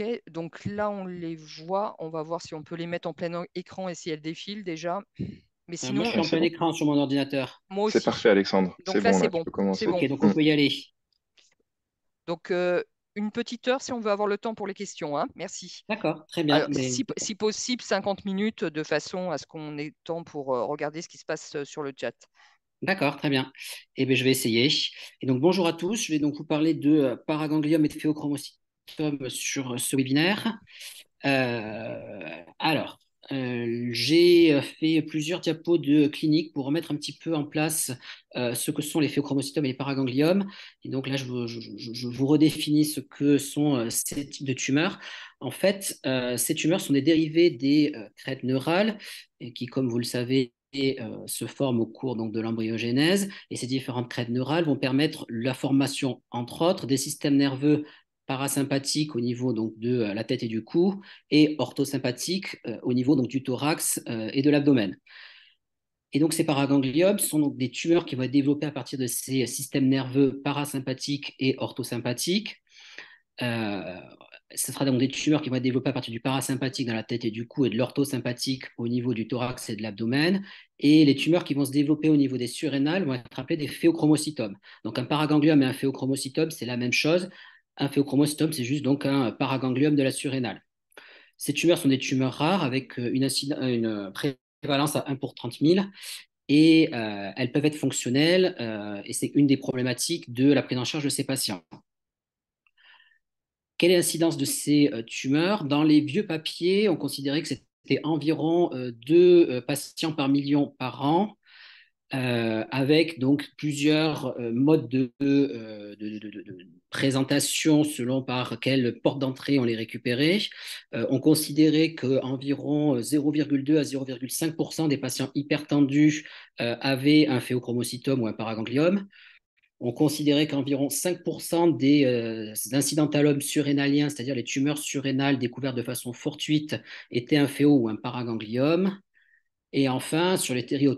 Ok, donc là, on les voit. On va voir si on peut les mettre en plein écran et si elles défilent déjà. Mais sinon, ah, moi, je en plein écran sur mon ordinateur. Moi C'est parfait, Alexandre. Donc là, c'est bon. donc on peut y aller. Donc, euh, une petite heure si on veut avoir le temps pour les questions. Hein. Merci. D'accord, très bien. si, possible, 50 minutes de façon à ce qu'on ait temps pour euh, regarder ce qui se passe euh, sur le chat. D'accord, très bien. Eh bien, je vais essayer. Et donc, bonjour à tous. Je vais donc vous parler de paraganglium et de aussi sur ce webinaire. Euh, alors, euh, j'ai fait plusieurs diapos de clinique pour remettre un petit peu en place euh, ce que sont les phéochromocytomes et les paragangliomes. Et donc là, je vous, je, vous redéfinis ce que sont ces types de tumeurs. En fait, ces tumeurs sont des dérivés des crêtes neurales et qui, comme vous le savez, se forment au cours donc, de l'embryogénèse. Et ces différentes crêtes neurales vont permettre la formation, entre autres, des systèmes nerveux parasympathique au niveau donc, de euh, la tête et du cou et orthosympathique euh, au niveau du thorax euh, et de l'abdomen. Et donc ces paragangliomes sont donc des tumeurs qui vont être développées à partir de ces systèmes nerveux parasympathiques et orthosympathiques. ce sera donc des tumeurs qui vont être développées à partir du parasympathique dans la tête et du cou et de l'orthosympathique au niveau du thorax et de l'abdomen. Et les tumeurs qui vont se développer au niveau des surrénales vont être appelées des phéochromocytomes. Donc un paragangliome et un phéochromocytome, c'est la même chose un phéochromocytome, c'est juste donc un paragangliome de la surrénale. Ces tumeurs sont des tumeurs rares avec euh, une, euh, euh, prévalence à 1 pour 30 000 et elles peuvent être fonctionnelles et c'est une des problématiques de la prise en charge de ces patients. Quelle est l'incidence de ces tumeurs Dans les vieux papiers, on considérait que c'était environ 2 patients par million par an. Euh, avec donc plusieurs euh, modes euh, de, présentation selon par quelle porte d'entrée on les récupérait. on considérait qu'environ 0,2 à 0,5% des patients hypertendus avaient un phéochromocytome ou un paragangliome. On considérait qu'environ 5% des euh, incidentalomes surrénaliens, c'est-à-dire les tumeurs surrénales découvertes de façon fortuite, étaient un phéo ou un paragangliome. Et enfin, sur les théories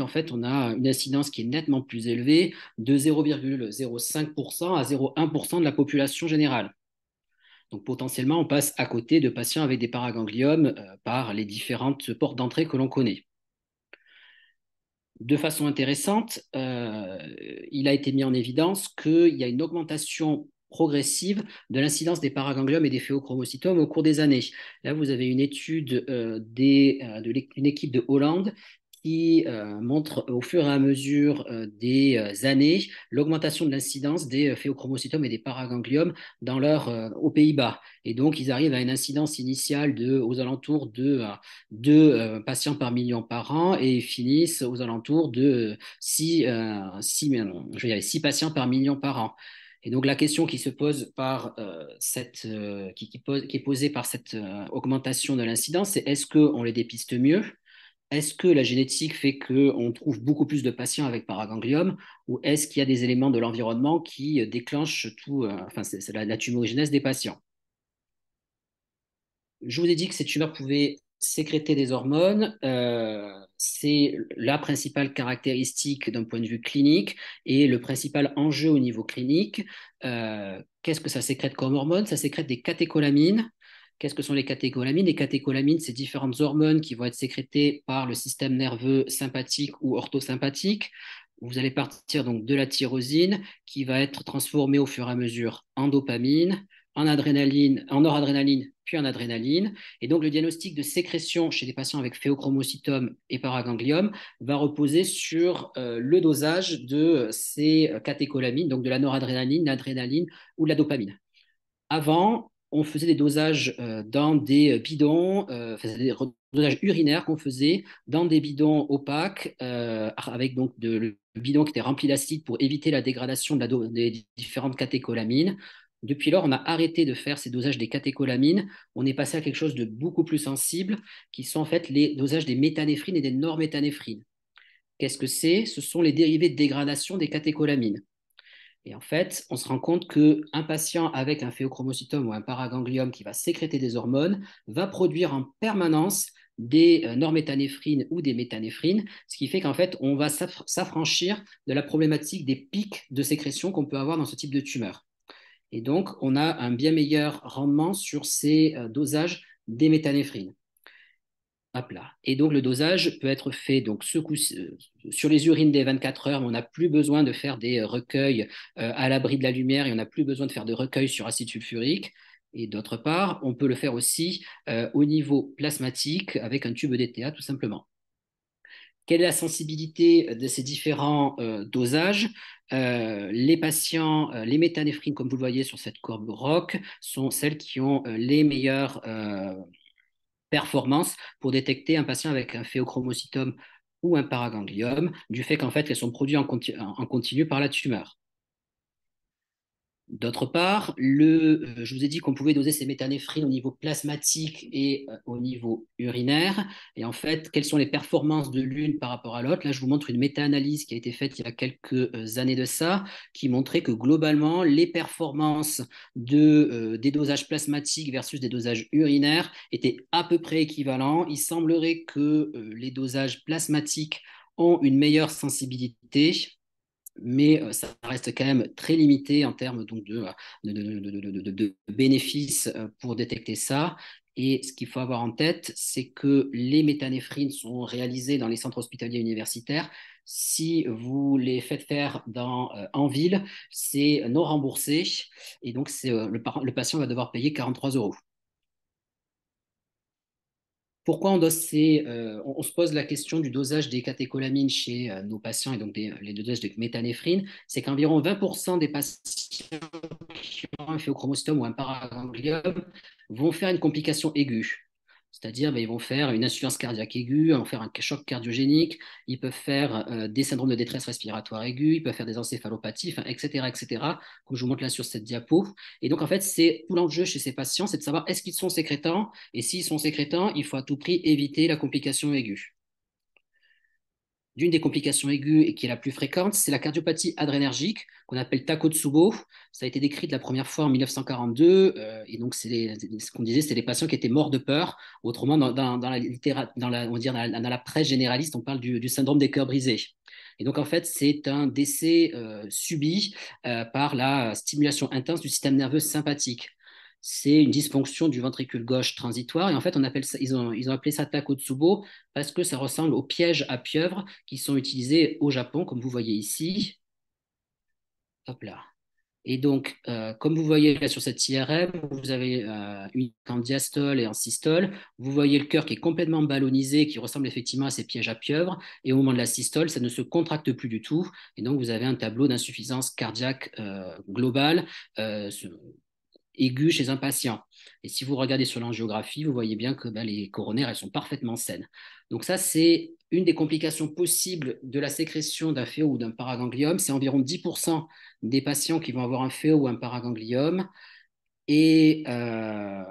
en fait, on a une incidence qui est nettement plus élevée, de 0,05% à 0,1% de la population générale. Donc potentiellement, on passe à côté de patients avec des paragangliomes euh, par les différentes portes d'entrée que l'on connaît. De façon intéressante, euh, il a été mis en évidence qu'il y a une augmentation progressive de l'incidence des paragangliomes et des phéochromocytomes au cours des années. Là, vous avez une étude euh, d'une euh, équipe de Hollande qui euh, montre au fur et à mesure des années l'augmentation de l'incidence des phéochromocytomes et des paragangliomes dans leur, aux Pays-Bas. Et donc, ils arrivent à une incidence initiale de, aux alentours de 2 patients par million par an et finissent aux alentours de 6 patients par million par an. Et donc la question qui se pose par euh, cette, euh, qui, est posée par cette euh, augmentation de l'incidence, c'est est-ce qu'on les dépiste mieux Est-ce que la génétique fait qu'on trouve beaucoup plus de patients avec paragangliome Ou est-ce qu'il y a des éléments de l'environnement qui déclenchent tout, enfin la, la des patients Je vous ai dit que ces tumeurs pouvaient sécréter des hormones, euh, c'est la principale caractéristique d'un point de vue clinique et le principal enjeu au niveau clinique. Euh, qu'est-ce que ça sécrète comme hormone Ça sécrète des catécholamines. Qu'est-ce que sont les catécholamines Les catécholamines, c'est différentes hormones qui vont être sécrétées par le système nerveux sympathique ou orthosympathique. Vous allez partir donc de la tyrosine qui va être transformée au fur et à mesure en dopamine, en adrénaline, en noradrénaline puis en adrénaline. Et donc, le diagnostic de sécrétion chez des patients avec phéochromocytome et paragangliome va reposer sur euh, le dosage de ces euh, catécholamines, donc de la noradrénaline, l'adrénaline ou de la dopamine. Avant, on faisait des dosages euh, dans des bidons, des dosages urinaires qu'on faisait dans des bidons opaques, avec donc de, le bidon qui était rempli d'acide pour éviter la dégradation de des différentes catécholamines. Depuis lors, on a arrêté de faire ces dosages des catécholamines. On est passé à quelque chose de beaucoup plus sensible, qui sont en fait les dosages des méthanéphrines et des norméthanéphrines. Qu'est-ce que c'est Ce sont les dérivés de dégradation des catécholamines. Et en fait, on se rend compte qu'un patient avec un phéochromocytome ou un paraganglium qui va sécréter des hormones va produire en permanence des euh, norméthanéphrines ou des méthanéphrines, ce qui fait qu'en fait, on va s'affranchir de la problématique des pics de sécrétion qu'on peut avoir dans ce type de tumeur. Et donc, on a un bien meilleur rendement sur ces euh, dosages des méthanéphrines. Hop là. Et donc, le dosage peut être fait donc, euh, sur les urines des 24 heures, on n'a plus besoin de faire des euh, recueils à l'abri de la lumière et on n'a plus besoin de faire de recueils sur acide sulfurique. Et d'autre part, on peut le faire aussi au niveau plasmatique avec un tube DTA, tout simplement quelle est la sensibilité euh, de ces différents euh, dosages euh, les patients, les métanéphrines, comme vous le voyez sur cette courbe ROC, sont celles qui ont les meilleures performances pour détecter un patient avec un phéochromocytome ou un paragangliome, du fait qu'en fait, elles sont produites en continu par la tumeur. D'autre part, le, euh, je vous ai dit qu'on pouvait doser ces métanéphrines au niveau plasmatique et euh, au niveau urinaire. Et en fait, quelles sont les performances de l'une par rapport à l'autre Là, je vous montre une méta-analyse qui a été faite il y a quelques euh, années de ça, qui montrait que globalement, les performances des dosages plasmatiques versus des dosages urinaires étaient à peu près équivalents. Il semblerait que les dosages plasmatiques ont une meilleure sensibilité mais euh, ça reste quand même très limité en termes euh, de, de, bénéfices euh, pour détecter ça. Et ce qu'il faut avoir en tête, c'est que les méthanéphrines sont réalisées dans les centres hospitaliers universitaires. Si vous les faites faire en ville, c'est non remboursé. Et donc, le, le patient va devoir payer 43 euros. Pourquoi on dose euh, on, se pose la question du dosage des catécholamines chez euh, nos patients et donc les dosages de méthanéphrine C'est qu'environ 20% des patients qui ont un phéochromostome ou un paragangliome vont faire une complication aiguë. C'est-à-dire, qu'ils ben, ils vont faire une insuffisance cardiaque aiguë, ils vont faire un choc cardiogénique, ils peuvent faire euh, des syndromes de détresse respiratoire aiguë, ils peuvent faire des encéphalopathies, etc., etc., que je vous montre là sur cette diapo. Et donc, en fait, c'est tout l'enjeu chez ces patients, c'est de savoir est-ce qu'ils sont sécrétants, et s'ils sont sécrétants, il faut à tout prix éviter la complication aiguë d'une des complications aiguës et qui est la plus fréquente, c'est la cardiopathie adrénergique qu'on appelle Takotsubo. Ça a été décrit de la première fois en 1942 euh, et donc ce qu'on disait, c'est les patients qui étaient morts de peur. Autrement, dans, la on la, presse généraliste, on parle du, syndrome des cœurs brisés. Et donc, en fait, c'est un décès euh, subi euh, par la stimulation intense du système nerveux sympathique c'est une dysfonction du ventricule gauche transitoire. Et en fait, on appelle ils, ont, ils ont appelé ça takotsubo parce que ça ressemble aux pièges à pieuvre qui sont utilisés au Japon, comme vous voyez ici. Hop là. Et donc, euh, comme vous voyez sur cette IRM, vous avez euh, une en diastole et en systole. Vous voyez le cœur qui est complètement ballonisé, qui ressemble effectivement à ces pièges à pieuvre Et au moment de la systole, ça ne se contracte plus du tout. Et donc, vous avez un tableau d'insuffisance cardiaque euh, globale aiguë chez un patient. Et si vous regardez sur l'angiographie, vous voyez bien que bah, les coronaires, elles sont parfaitement saines. Donc ça, c'est une des complications possibles de la sécrétion d'un phéo ou d'un paragangliome. C'est environ 10% des patients qui vont avoir un phéo ou un paragangliome. Et euh,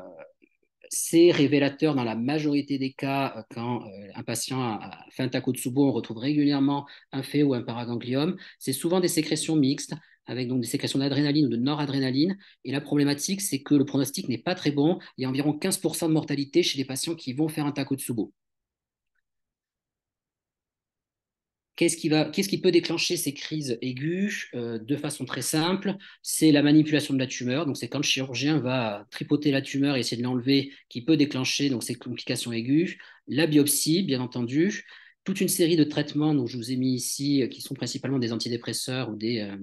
c'est révélateur dans la majorité des cas euh, quand euh, un patient a, fait un takotsubo, on retrouve régulièrement un phéo ou un paragangliome. C'est souvent des sécrétions mixtes, avec donc des sécrétions d'adrénaline ou de noradrénaline. Et la problématique, c'est que le pronostic n'est pas très bon. Il y a environ 15% de mortalité chez les patients qui vont faire un Takotsubo. Qu'est-ce qui, va, qu'est-ce qui peut déclencher ces crises aiguës euh, de façon très simple C'est la manipulation de la tumeur. Donc, c'est quand le chirurgien va tripoter la tumeur et essayer de l'enlever qui peut déclencher donc, ces complications aiguës. La biopsie, bien entendu. Toute une série de traitements dont je vous ai mis ici, euh, qui sont principalement des antidépresseurs ou des, euh,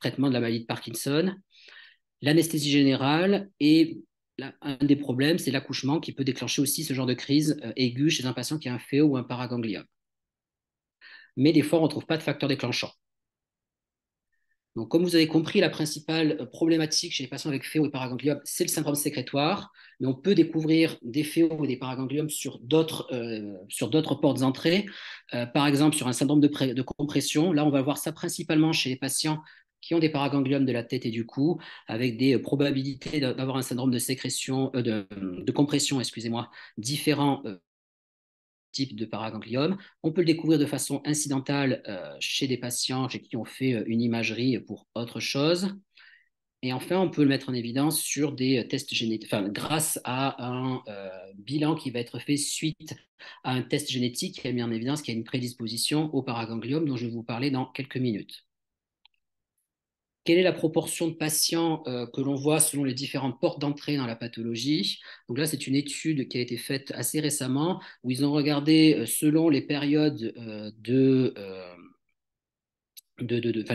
traitement de la maladie de Parkinson, l'anesthésie générale et un des problèmes, c'est l'accouchement qui peut déclencher aussi ce genre de crise euh, aiguë chez un patient qui a un phéo ou un paraganglium. Mais des fois, on ne trouve pas de facteur déclenchant. Donc, comme vous avez compris, la principale euh, problématique chez les patients avec phéo et paraganglium, c'est le syndrome sécrétoire, mais on peut découvrir des phéos ou des paragangliums sur d'autres euh, portes d'entrée, par exemple sur un syndrome de, compression. Là, on va voir ça principalement chez les patients qui ont des paragangliomes de la tête et du cou, avec des euh, probabilités d'avoir un syndrome de sécrétion, euh, euh, de, compression, excusez-moi, différents types de paragangliomes On peut le découvrir de façon incidentale chez des patients chez qui ont fait une imagerie pour autre chose. Et enfin, on peut le mettre en évidence sur des tests génétiques, enfin, grâce à un bilan qui va être fait suite à un test génétique qui a mis en évidence qu'il y a une prédisposition au paragangliome dont je vais vous parler dans quelques minutes quelle est la proportion de patients euh, que l'on voit selon les différentes portes d'entrée dans la pathologie. Donc là, c'est une étude qui a été faite assez récemment où ils ont regardé euh, selon les périodes euh, de...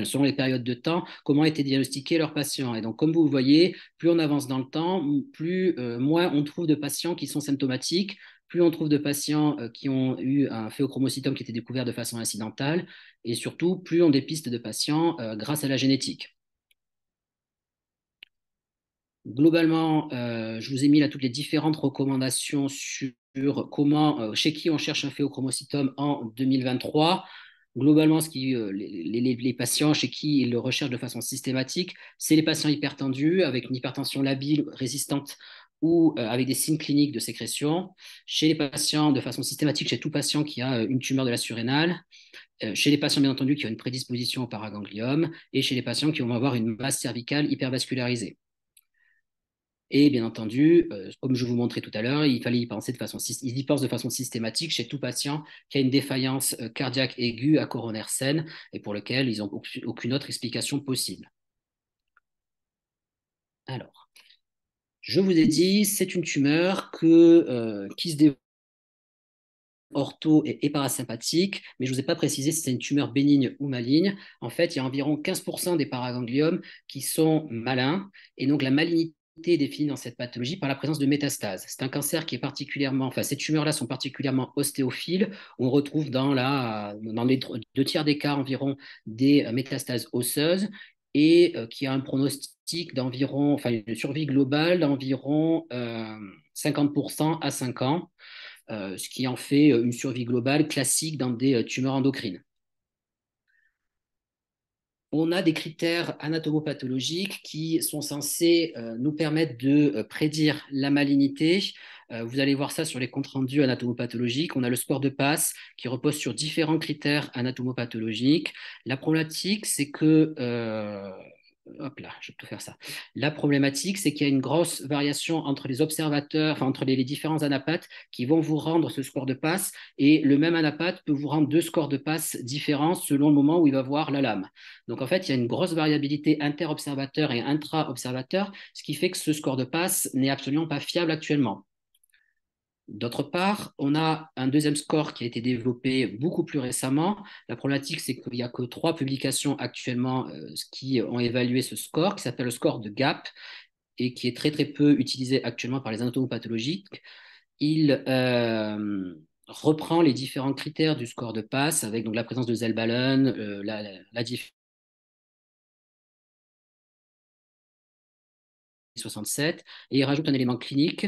selon les périodes de temps, comment étaient diagnostiqués leurs patients. Et donc, comme vous voyez, plus on avance dans le temps, plus moins on trouve de patients qui sont symptomatiques, plus on trouve de patients qui ont eu un phéochromocytome qui était découvert de façon incidentale, et surtout, plus on dépiste de patients grâce à la génétique. Globalement, euh, je vous ai mis là toutes les différentes recommandations sur comment, euh, chez qui on cherche un phéochromocytome en 2023. Globalement, ce qui, euh, les, les, patients chez qui ils le recherchent de façon systématique, c'est les patients hypertendus avec une hypertension labile résistante ou avec des signes cliniques de sécrétion, chez les patients de façon systématique, chez tout patient qui a une tumeur de la surrénale, chez les patients bien entendu qui ont une prédisposition au paraganglium et chez les patients qui vont avoir une masse cervicale hypervascularisée. Et bien entendu, euh, comme je vous montrais tout à l'heure, il fallait y penser de façon, de façon systématique chez tout patient qui a une défaillance euh, cardiaque aiguë à coronaire saine et pour lequel ils n'ont aucune autre explication possible. Alors, je vous ai dit, c'est une tumeur euh, qui se développe ortho et, parasympathique, mais je ne vous ai pas précisé si c'est une tumeur bénigne ou maligne. En fait, il y a environ 15% des paragangliums qui sont malins, et donc la malignité est définie dans cette pathologie par la présence de métastases. C'est un cancer qui est particulièrement, enfin ces tumeurs-là sont particulièrement ostéophiles. On retrouve dans, la, dans les deux tiers des cas environ des euh, métastases osseuses et euh, qui a un pronostic d'environ, enfin une survie globale d'environ 50% euh, à 5 ans, ce qui en fait une survie globale classique dans des tumeurs endocrines on a des critères anatomopathologiques qui sont censés euh, nous permettre de euh, prédire la malignité. Euh, vous allez voir ça sur les comptes rendus anatomopathologiques. On a le score de passe qui repose sur différents critères anatomopathologiques. La problématique, c'est que hop là, je vais tout faire ça. La problématique, c'est qu'il y a une grosse variation entre les observateurs, entre les, différents anapathes qui vont vous rendre ce score de passe, et le même anapathe peut vous rendre deux scores de passe différents selon le moment où il va voir la lame. Donc en fait, il y a une grosse variabilité inter-observateur et intra-observateur, ce qui fait que ce score de passe n'est absolument pas fiable actuellement. D'autre part, on a un deuxième score qui a été développé beaucoup plus récemment. La problématique, c'est qu'il n'y a que trois publications actuellement euh, qui ont évalué ce score, qui s'appelle le score de GAP et qui est très très peu utilisé actuellement par les anatomopathologiques. Il euh, reprend les différents critères du score de passe avec donc, la présence de Zellballen, euh, la, la 67, et il rajoute un élément clinique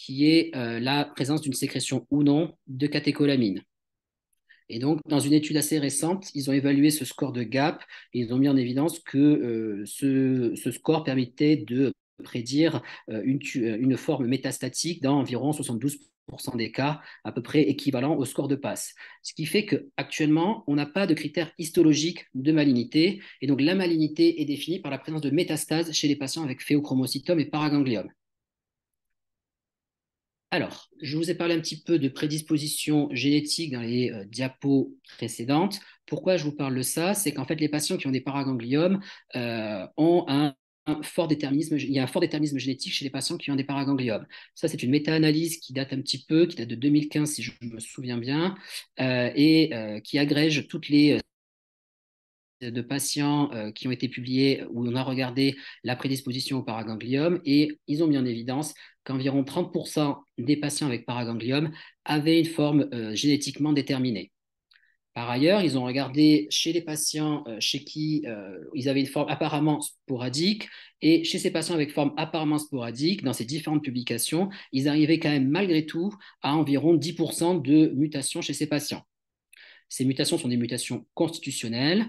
qui est euh, la présence d'une sécrétion ou non de catécholamine. Et donc, dans une étude assez récente, ils ont évalué ce score de gap et ils ont mis en évidence que euh, ce, score permettait de prédire euh, une, forme métastatique dans environ 72% des cas, à peu près équivalent au score de PASS. Ce qui fait qu'actuellement, on n'a pas de critère histologique de malignité. Et donc, la malignité est définie par la présence de métastases chez les patients avec phéochromocytome et paraganglium. Alors, je vous ai parlé un petit peu de prédisposition génétique dans les euh, diapos précédentes. Pourquoi je vous parle de ça C'est qu'en fait, les patients qui ont des paragangliomes euh, ont un fort déterminisme, il y a un fort déterminisme génétique chez les patients qui ont des paragangliomes. Ça, c'est une méta-analyse qui date un petit peu, qui date de 2015, si je me souviens bien, euh, et qui agrège toutes les de patients euh, qui ont été publiés où on a regardé la prédisposition au paraganglium et ils ont mis en évidence qu'environ 30% des patients avec paraganglium avaient une forme euh, génétiquement déterminée. Par ailleurs, ils ont regardé chez les patients euh, chez qui ils avaient une forme apparemment sporadique et chez ces patients avec forme apparemment sporadique, dans ces différentes publications, ils arrivaient quand même malgré tout à environ 10% de mutations chez ces patients. Ces mutations sont des mutations constitutionnelles.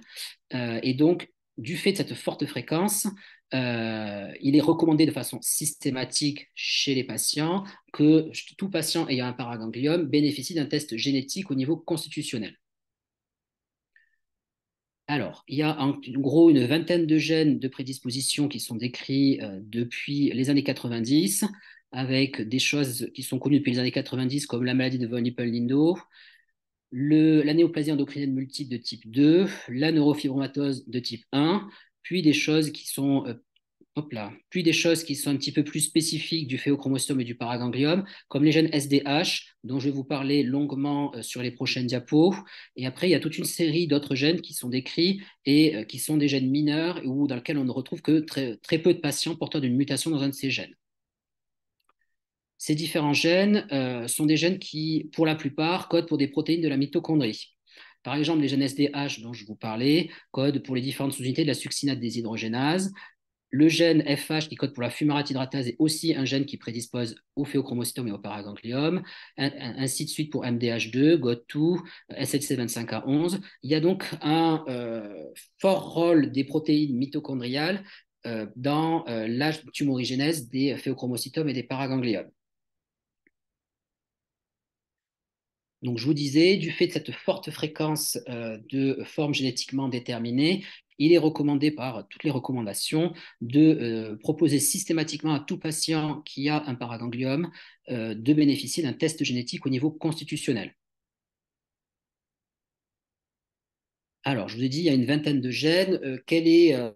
Euh, et donc, du fait de cette forte fréquence, euh, il est recommandé de façon systématique chez les patients que tout patient ayant un paraganglium bénéficie d'un test génétique au niveau constitutionnel. Alors, il y a en gros une vingtaine de gènes de prédisposition qui sont décrits euh, depuis les années 90, avec des choses qui sont connues depuis les années 90, comme la maladie de von Lippel-Lindo, la néoplasie endocrinienne multiple de type 2, la neurofibromatose de type 1, puis des choses qui sont euh, hop là, puis des choses qui sont un petit peu plus spécifiques du phéochromostome et du paragangliome, comme les gènes SDH, dont je vais vous parler longuement euh, sur les prochaines diapos. Et après, il y a toute une série d'autres gènes qui sont décrits et euh, qui sont des gènes mineurs ou dans lesquels on ne retrouve que très, très peu de patients porteurs d'une mutation dans un de ces gènes. Ces différents gènes euh, sont des gènes qui, pour la plupart, codent pour des protéines de la mitochondrie. Par exemple, les gènes SDH dont je vous parlais codent pour les différentes sous-unités de la succinate déshydrogénase. Le gène FH qui code pour la fumarate hydratase est aussi un gène qui prédispose au phéochromocytome et au paraganglium. ainsi de suite pour MDH2, GOT2, SLC25A11. Il y a donc un euh, fort rôle des protéines mitochondriales euh, dans l'âge tumorigénèse des phéochromocytomes et des paragangliomes. Donc, je vous disais, du fait de cette forte fréquence euh, de formes génétiquement déterminées, il est recommandé par toutes les recommandations de euh, proposer systématiquement à tout patient qui a un paragangliome euh, de bénéficier d'un test génétique au niveau constitutionnel. Alors, je vous ai dit, il y a une vingtaine de gènes. Quels sont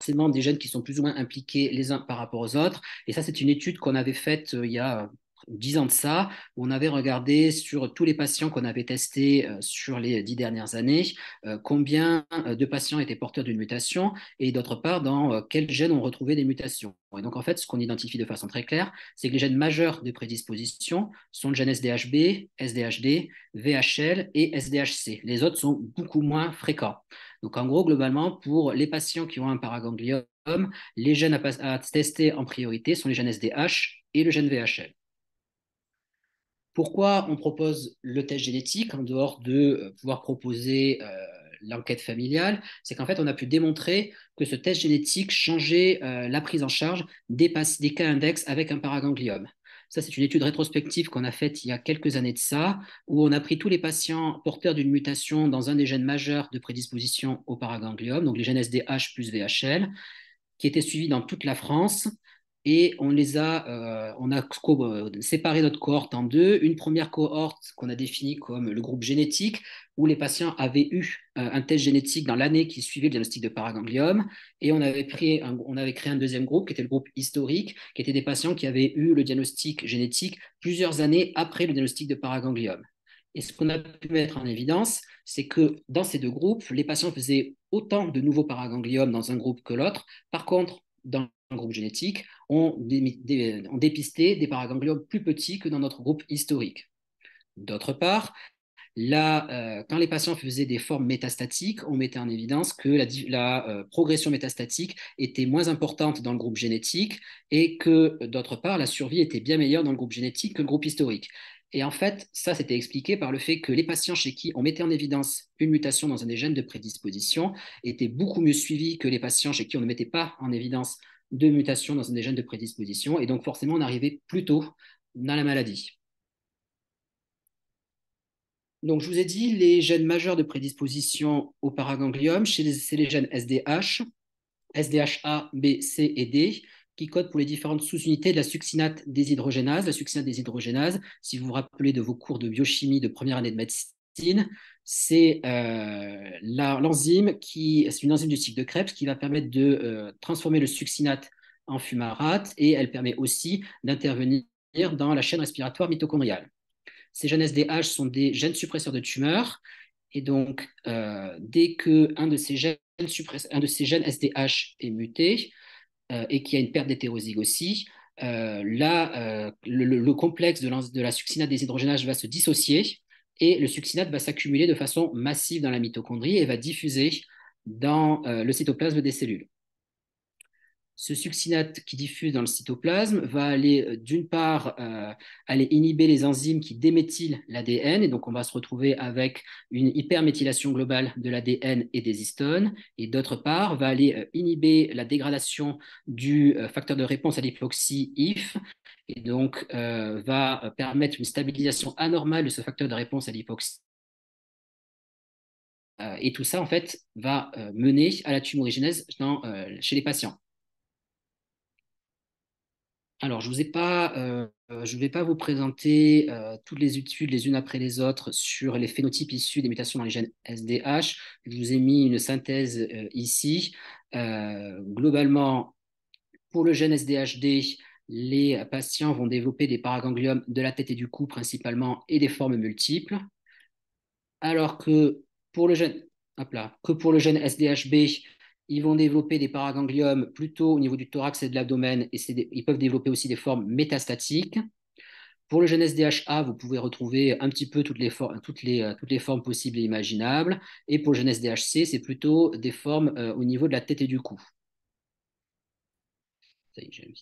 forcément des gènes qui sont plus ou moins impliqués les uns par rapport aux autres. Et ça, c'est une étude qu'on avait faite il y a 10 ans de ça, on avait regardé sur tous les patients qu'on avait testés euh, sur les dix dernières années, euh, combien euh, de patients étaient porteurs d'une mutation et d'autre part, dans quels gènes on retrouvait des mutations. Et donc, en fait, ce qu'on identifie de façon très claire, c'est que les gènes majeurs de prédisposition sont le gène SDHB, SDHD, VHL et SDHC. Les autres sont beaucoup moins fréquents. Donc, en gros, globalement, pour les patients qui ont un paragangliome, les gènes à, à tester en priorité sont les gènes SDH et le gène VHL. Pourquoi on propose le test génétique en dehors de euh, pouvoir proposer euh, l'enquête familiale C'est qu'en fait, on a pu démontrer que ce test génétique changeait euh, la prise en charge des, cas index avec un paraganglium. Ça, c'est une étude rétrospective qu'on a faite il y a quelques années de ça, où on a pris tous les patients porteurs d'une mutation dans un des gènes majeurs de prédisposition au paragangliome, donc les gènes SDH plus VHL, qui étaient suivis dans toute la France et on les a, euh, on a euh, séparé notre cohorte en deux. Une première cohorte qu'on a définie comme le groupe génétique, où les patients avaient eu euh, un test génétique dans l'année qui suivait le diagnostic de paragangliome, et on avait, on avait créé un deuxième groupe qui était le groupe historique, qui était des patients qui avaient eu le diagnostic génétique plusieurs années après le diagnostic de paragangliome. Et ce qu'on a pu mettre en évidence, c'est que dans ces deux groupes, les patients faisaient autant de nouveaux paragangliomes dans un groupe que l'autre. Par contre, dans le groupe génétique ont, euh, dépisté des paragangliomes plus petits que dans notre groupe historique. D'autre part, là, euh, quand les patients faisaient des formes métastatiques, on mettait en évidence que la, euh, progression métastatique était moins importante dans le groupe génétique et que, d'autre part, la survie était bien meilleure dans le groupe génétique que le groupe historique. Et en fait, ça, c'était expliqué par le fait que les patients chez qui on mettait en évidence une mutation dans un des gènes de prédisposition étaient beaucoup mieux suivis que les patients chez qui on ne mettait pas en évidence de mutation dans un des gènes de prédisposition. Et donc, forcément, on arrivait plus tôt dans la maladie. Donc, je vous ai dit, les gènes majeurs de prédisposition au paraganglium, c'est les gènes SDH, SDHA, B, C et D qui code pour les différentes sous-unités de la succinate déshydrogénase. La succinate déshydrogénase, si vous vous rappelez de vos cours de biochimie de première année de médecine, c'est euh, l'enzyme qui, c'est une enzyme du cycle de Krebs qui va permettre de euh, transformer le succinate en fumarate et elle permet aussi d'intervenir dans la chaîne respiratoire mitochondriale. Ces gènes SDH sont des gènes suppresseurs de tumeurs et donc euh, dès que de un de ces gènes SDH est muté, euh, et qui a une perte d'hétérozygosie, euh, là, euh, le, complexe de la, de la succinate déshydrogénase va se dissocier et le succinate va s'accumuler de façon massive dans la mitochondrie et va diffuser dans le cytoplasme des cellules ce succinate qui diffuse dans le cytoplasme va aller euh, d'une part euh, aller inhiber les enzymes qui déméthylent l'ADN et donc on va se retrouver avec une hyperméthylation globale de l'ADN et des histones et d'autre part va aller euh, inhiber la dégradation du facteur de réponse à l'hypoxie IF et donc va permettre une stabilisation anormale de ce facteur de réponse à l'hypoxie et tout ça, en fait, va mener à la tumorigénèse dans, chez les patients. Alors, je ne vais pas vous présenter toutes les études les unes après les autres sur les phénotypes issus des mutations dans les gènes SDH. Je vous ai mis une synthèse ici. globalement, pour le gène SDHD, les patients vont développer des paragangliomes de la tête et du cou principalement et des formes multiples. Alors que pour le gène, hop que pour le gène SDHB, ils vont développer des paragangliomes plutôt au niveau du thorax et de l'abdomen, et ils peuvent développer aussi des formes métastatiques. Pour le jeunesse DHA, vous pouvez retrouver un petit peu euh, toutes les, formes possibles et imaginables. Et pour le jeunesse DHC, c'est plutôt des formes euh, au niveau de la tête et du cou. Ça y est, j'ai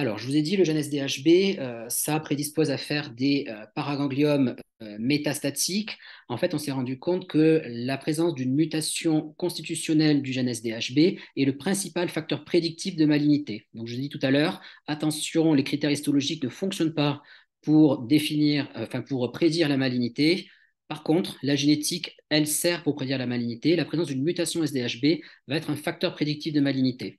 alors, je vous ai dit, le gène SDHB, euh, ça prédispose à faire des euh, paragangliomes euh, métastatiques. En fait, on s'est rendu compte que la présence d'une mutation constitutionnelle du gène SDHB est le principal facteur prédictif de malignité. Donc, je vous ai dit tout à l'heure, attention, les critères histologiques ne fonctionnent pas pour définir, enfin, pour prédire la malignité. Par contre, la génétique, elle sert pour prédire la malignité. La présence d'une mutation SDHB va être un facteur prédictif de malignité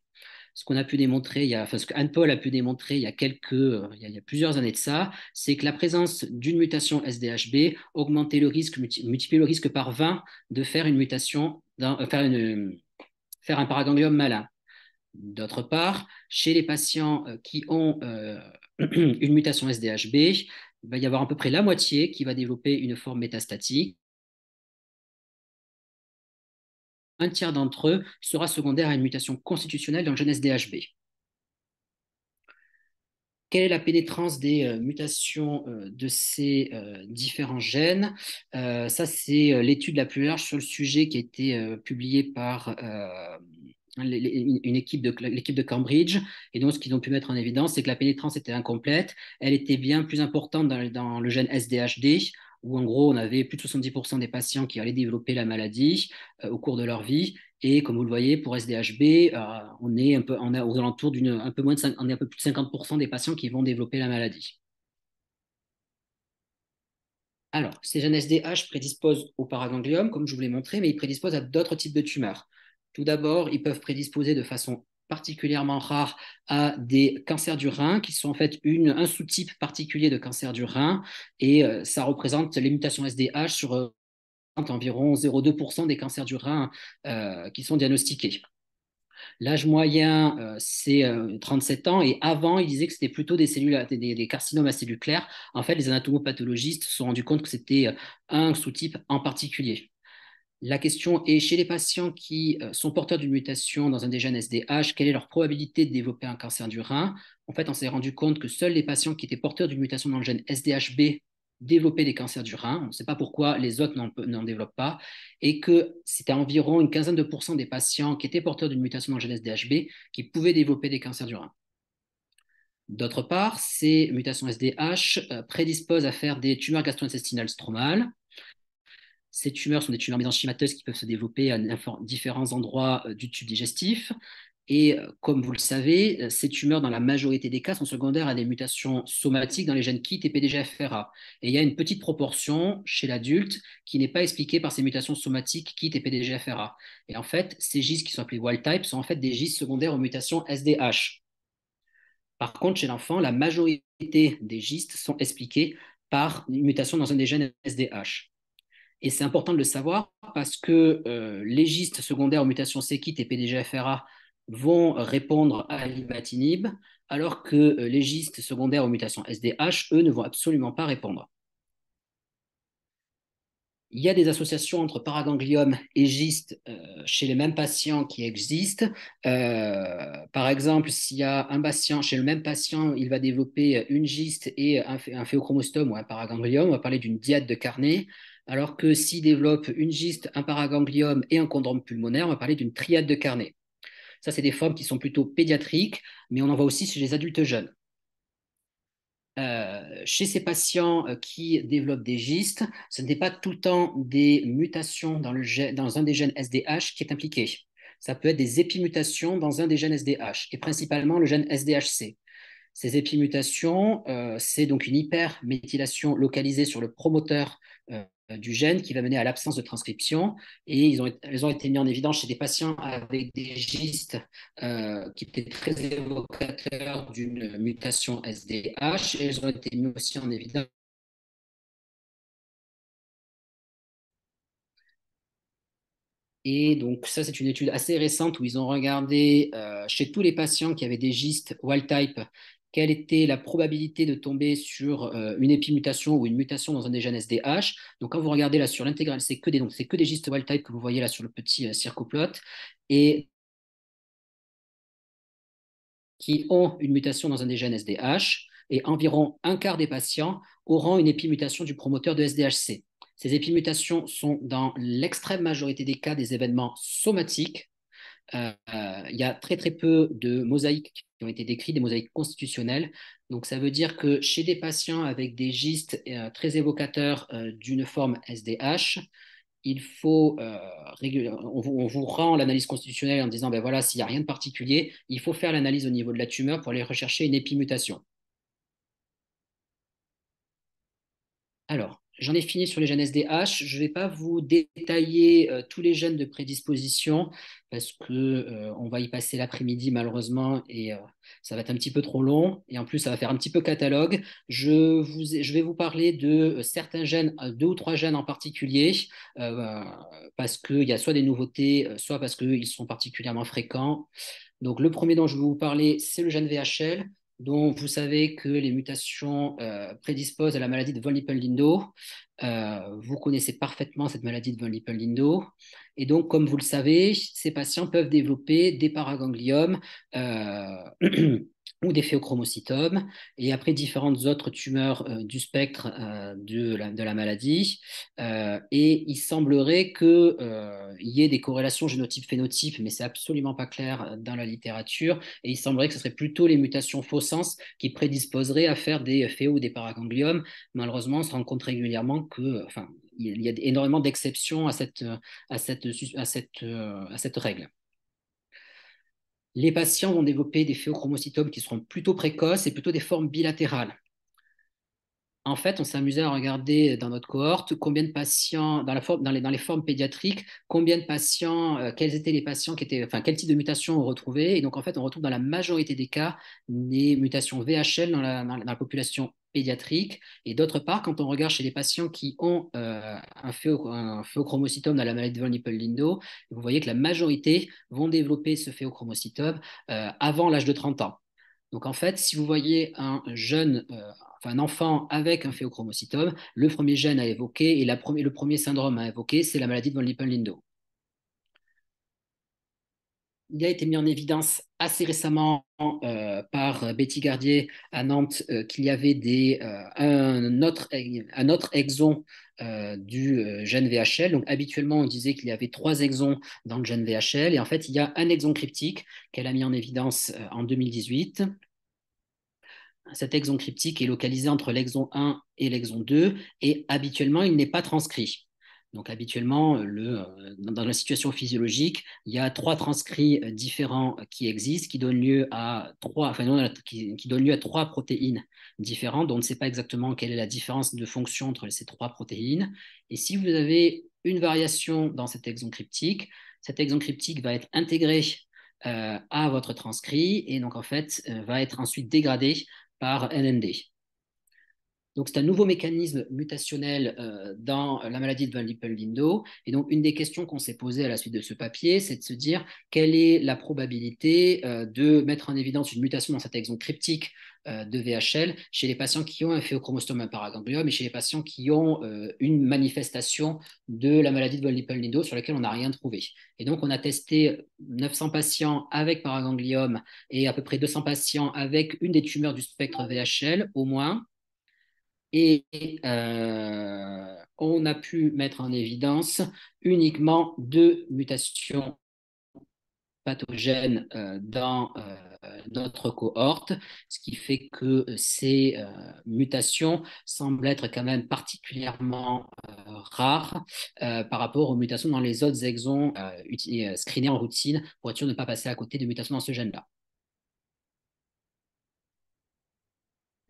ce qu'on a pu démontrer, y ce qu'Anne-Paul a pu démontrer il y a, quelques, euh, il y a, plusieurs années de ça, c'est que la présence d'une mutation SDHB augmentait le risque, multipliait le risque par 20 de faire une mutation, euh, faire, un paragangliome malin. D'autre part, chez les patients euh, qui ont une mutation SDHB, il va y avoir à peu près la moitié qui va développer une forme métastatique un tiers d'entre eux sera secondaire à une mutation constitutionnelle dans le gène SDHB. Quelle est la pénétrance des euh, mutations euh, de ces euh, différents gènes Ça, c'est l'étude la plus large sur le sujet qui a été publiée par équipe l'équipe de Cambridge. Et donc, ce qu'ils ont pu mettre en évidence, c'est que la pénétrance était incomplète. Elle était bien plus importante dans le gène SDHD, où en gros, on avait plus de 70% des patients qui allaient développer la maladie euh, au cours de leur vie. Et comme vous le voyez, pour SDHB, euh, on est un peu, d'une, peu moins de on est un peu plus de 50% des patients qui vont développer la maladie. Alors, ces jeunes SDH prédisposent au paraganglium, comme je vous l'ai montré, mais ils prédisposent à d'autres types de tumeurs. Tout d'abord, ils peuvent prédisposer de façon particulièrement rare à des cancers du rein, qui sont en fait un sous-type particulier de cancer du rein, et euh, ça représente les mutations SDH sur euh, environ 0,2% des cancers du rein euh, qui sont diagnostiqués. L'âge moyen, c'est 37 ans. Et avant, ils disait que c'était plutôt des cellules, des, carcinomes à cellules En fait, les anatomopathologistes se sont rendus compte que c'était un sous-type en particulier. La question est, chez les patients qui euh, sont porteurs d'une mutation dans un des gènes SDH, quelle est leur probabilité de développer un cancer du rein En fait, on s'est rendu compte que seuls les patients qui étaient porteurs d'une mutation dans le gène SDHB développaient des cancers du rein. On ne sait pas pourquoi les autres n'en développent pas. Et que c'était environ une quinzaine de pourcents des patients qui étaient porteurs d'une mutation dans le gène SDHB qui pouvaient développer des cancers du rein. D'autre part, ces mutations SDH euh, prédisposent à faire des tumeurs gastro-intestinales stromales, ces tumeurs sont des tumeurs mésenchymateuses qui peuvent se développer à différents endroits euh, du tube digestif. Et euh, comme vous le savez, euh, ces tumeurs, dans la majorité des cas, sont secondaires à des mutations somatiques dans les gènes KIT et PDGFRA. Et il y a une petite proportion chez l'adulte qui n'est pas expliquée par ces mutations somatiques KIT et PDGFRA. Et en fait, ces GIS qui sont appelés wild type sont en fait des gistes secondaires aux mutations SDH. Par contre, chez l'enfant, la majorité des gistes sont expliquées par une mutation dans un des gènes SDH. Et c'est important de le savoir parce que euh, les gistes secondaires aux mutations Sekit et PDGFRA vont répondre à l'imatinib, alors que euh, les gistes secondaires aux mutations SDH, eux, ne vont absolument pas répondre. Il y a des associations entre paragangliome et giste euh, chez les mêmes patients qui existent. par exemple, s'il y a un patient, chez le même patient, il va développer une giste et un, phéochromostome ou un paragangliome, on va parler d'une diade de carnet. Alors que s'ils développe une giste, un paragangliome et un condrome pulmonaire, on va parler d'une triade de carnet. Ça, c'est des formes qui sont plutôt pédiatriques, mais on en voit aussi chez les adultes jeunes. Euh, chez ces patients euh, qui développent des gistes, ce n'est pas tout le temps des mutations dans, un des gènes SDH qui est impliqué. Ça peut être des épimutations dans un des gènes SDH, et principalement le gène SDHC. Ces épimutations, euh, c'est donc une hyperméthylation localisée sur le promoteur euh, du gène qui va mener à l'absence de transcription. Et ils ont, elles ont été mis en évidence chez des patients avec des gistes euh, qui étaient très évocateurs d'une mutation SDH. Et elles ont été mis aussi en évidence. Et donc ça, c'est une étude assez récente où ils ont regardé euh, chez tous les patients qui avaient des gistes wild-type quelle était la probabilité de tomber sur euh, une épimutation ou une mutation dans un des gènes SDH. Donc quand vous regardez là sur l'intégrale, c'est que donc c'est que des gistes wild que vous voyez là sur le petit euh, plot et qui ont une mutation dans un des gènes SDH et environ un quart des patients auront une épimutation du promoteur de SDHC. Ces épimutations sont dans l'extrême majorité des cas des événements somatiques euh, il y a très très peu de mosaïques qui ont été décrites, des mosaïques constitutionnelles. Donc ça veut dire que chez des patients avec des gistes euh, très évocateurs euh, d'une forme SDH, il faut, on, vous, rend l'analyse constitutionnelle en disant, ben voilà, s'il n'y a rien de particulier, il faut faire l'analyse au niveau de la tumeur pour aller rechercher une épimutation. Alors, J'en ai fini sur les gènes SDH. Je ne vais pas vous détailler euh, tous les gènes de prédisposition parce que euh, on va y passer l'après-midi malheureusement et euh, ça va être un petit peu trop long et en plus ça va faire un petit peu catalogue. Je, je vais vous parler de certains gènes, deux ou trois gènes en particulier parce qu'il y a soit des nouveautés, soit parce qu'ils sont particulièrement fréquents. Donc le premier dont je vais vous parler, c'est le gène VHL. Donc, vous savez que les mutations euh, prédisposent à la maladie de von Lippel-Lindo. Euh, vous connaissez parfaitement cette maladie de von Lippel-Lindo. Et donc, comme vous le savez, ces patients peuvent développer des paragangliomes euh, ou des phéochromocytomes et après différentes autres tumeurs euh, du spectre de la, de, la, maladie. et il semblerait qu'il y ait des corrélations génotype-phénotype, mais c'est absolument pas clair dans la littérature. Et il semblerait que ce serait plutôt les mutations faux sens qui prédisposeraient à faire des phéos ou des paragangliomes. Malheureusement, on se rencontre régulièrement que, enfin, il y a énormément d'exceptions à cette, à, cette, à, cette, à cette règle. Les patients vont développer des phéochromocytomes qui seront plutôt précoces et plutôt des formes bilatérales. En fait, on s'amusait à regarder dans notre cohorte combien de patients, dans, la forme, dans, les, dans les, formes pédiatriques, combien de patients, euh, quels étaient les patients qui étaient, enfin, quel type de mutation on retrouvait. Et donc, en fait, on retrouve dans la majorité des cas des mutations VHL dans la, dans la population pédiatrique. Et d'autre part, quand on regarde chez les patients qui ont euh, un, phéochromocytome à la maladie de von lippel lindau vous voyez que la majorité vont développer ce phéochromocytome euh, avant l'âge de 30 ans. Donc en fait, si vous voyez un jeune, euh, enfin un enfant avec un phéochromocytome, le premier gène à évoquer et, le premier syndrome à évoquer, c'est la maladie de von lippel lindau il a été mis en évidence assez récemment euh, par euh, Betty Gardier à Nantes euh, qu'il y avait des, un, autre, un autre exon du gène VHL. Donc habituellement, on disait qu'il y avait trois exons dans le gène VHL. Et en fait, il y a un exon cryptique qu'elle a mis en évidence en 2018. Cet exon cryptique est localisé entre l'exon 1 et l'exon 2 et habituellement, il n'est pas transcrit. Donc habituellement, euh, euh, dans la situation physiologique, il y a trois transcrits euh, différents qui existent, qui donnent lieu à trois, qui, donnent lieu à trois protéines différentes, on ne sait pas exactement quelle est la différence de fonction entre ces trois protéines. Et si vous avez une variation dans cet exon cryptique, cet exon cryptique va être intégré à votre transcrit et donc en fait va être ensuite dégradé par NMD. Donc, c'est un nouveau mécanisme mutationnel euh, dans la maladie de Van Lippel-Lindo. Et donc, une des questions qu'on s'est posées à la suite de ce papier, c'est de se dire quelle est la probabilité euh, de mettre en évidence une mutation dans cet exon cryptique euh, de VHL chez les patients qui ont un phéochromostome paraganglium et chez les patients qui ont une manifestation de la maladie de Von Lippel-Lindo sur laquelle on n'a rien trouvé. Et donc, on a testé 900 patients avec paraganglium et à peu près 200 patients avec une des tumeurs du spectre VHL au moins et euh, on a pu mettre en évidence uniquement deux mutations pathogènes euh, dans euh, notre cohorte, ce qui fait que ces mutations semblent être quand même particulièrement rares par rapport aux mutations dans les autres exons screenés en routine pour être sûr de ne pas passer à côté de mutations dans ce gène-là.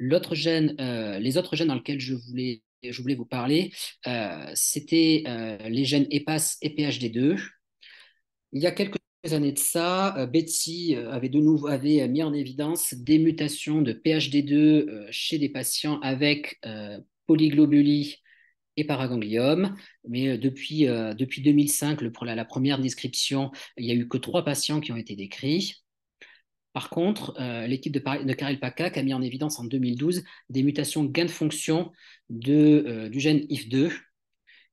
Euh, les autres gènes dans lesquels je voulais, vous parler, euh, c'était euh, les gènes EPAS et PHD2. Il y a quelques années de ça, Betty avait de nouveau mis en évidence des mutations de PHD2 chez des patients avec polyglobulie et paragangliome. Mais depuis, 2005, la première description, il n'y a eu que trois patients qui ont été décrits. Par contre, euh, l'équipe de, de, Karel Pakak a mis en évidence en 2012 des mutations gain de fonction euh, du gène IF2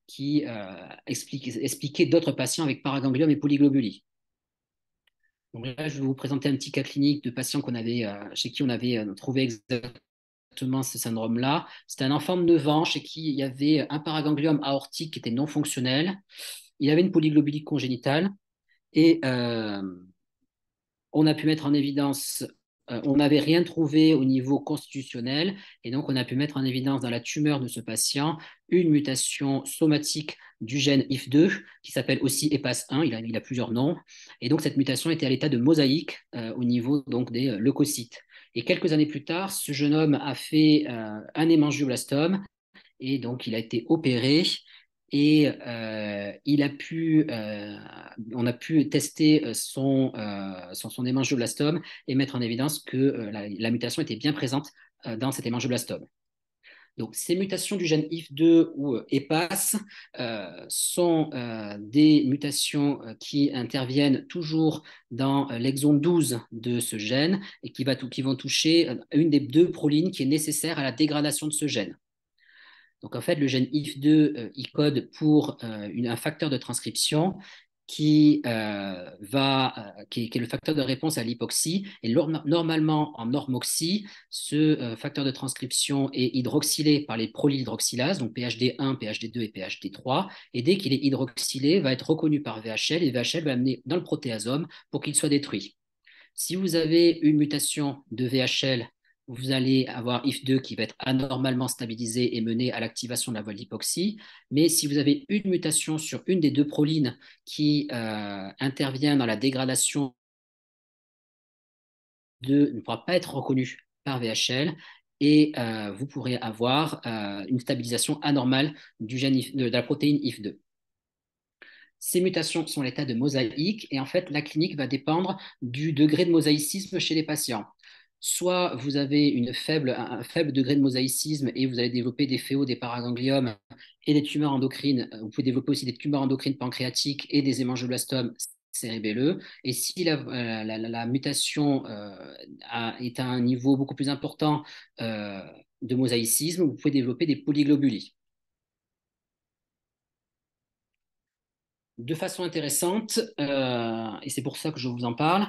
qui euh, expliquaient d'autres patients avec paragangliome et polyglobulie. je vais vous présenter un petit cas clinique de patients qu'on avait, chez qui on avait trouvé exactement ce syndrome-là. C'était un enfant de 9 ans chez qui il y avait un paragangliome aortique qui était non fonctionnel. Il avait une polyglobulie congénitale et on a pu mettre en évidence, euh, on n'avait rien trouvé au niveau constitutionnel, et donc on a pu mettre en évidence dans la tumeur de ce patient une mutation somatique du gène IF2, qui s'appelle aussi EPAS1, il a, il a, plusieurs noms, et donc cette mutation était à l'état de mosaïque euh, au niveau donc, des euh, leucocytes. Et quelques années plus tard, ce jeune homme a fait un hémangioblastome, et donc il a été opéré, et euh, euh, on a pu tester euh, son, euh, son, et mettre en évidence que la, mutation était bien présente dans cet hémangioblastome. Donc, ces mutations du gène IF2 ou EPAS e sont des mutations qui interviennent toujours dans l'exon 12 de ce gène et qui vont toucher une des deux prolines qui est nécessaire à la dégradation de ce gène. Donc en fait, le gène IF2, euh, il code pour euh, un facteur de transcription qui, euh, va, qui, est le facteur de réponse à l'hypoxie. Et normalement, en normoxie, ce facteur de transcription est hydroxylé par les prolylhydroxylases, donc PHD1, PHD2 et PHD3. Et dès qu'il est hydroxylé, va être reconnu par VHL et VHL va amener dans le protéasome pour qu'il soit détruit. Si vous avez une mutation de VHL vous allez avoir IF2 qui va être anormalement stabilisé et mener à l'activation de la voie d'hypoxie. Mais si vous avez une mutation sur une des deux prolines qui euh, intervient dans la dégradation, de ne pourra pas être reconnue par VHL et euh, vous pourrez avoir euh, une stabilisation anormale du gène de la protéine IF2. Ces mutations sont l'état de mosaïque et en fait la clinique va dépendre du degré de mosaïcisme chez les patients soit vous avez un, faible degré de mosaïcisme et vous allez développer des phéos, des paragangliums et des tumeurs endocrines. Euh, vous pouvez développer aussi des tumeurs endocrines pancréatiques et des hémangioblastomes cérébelleux. Et si la, euh, mutation euh, est à un niveau beaucoup plus important de mosaïcisme, vous pouvez développer des polyglobulies. De façon intéressante, et c'est pour ça que je vous en parle,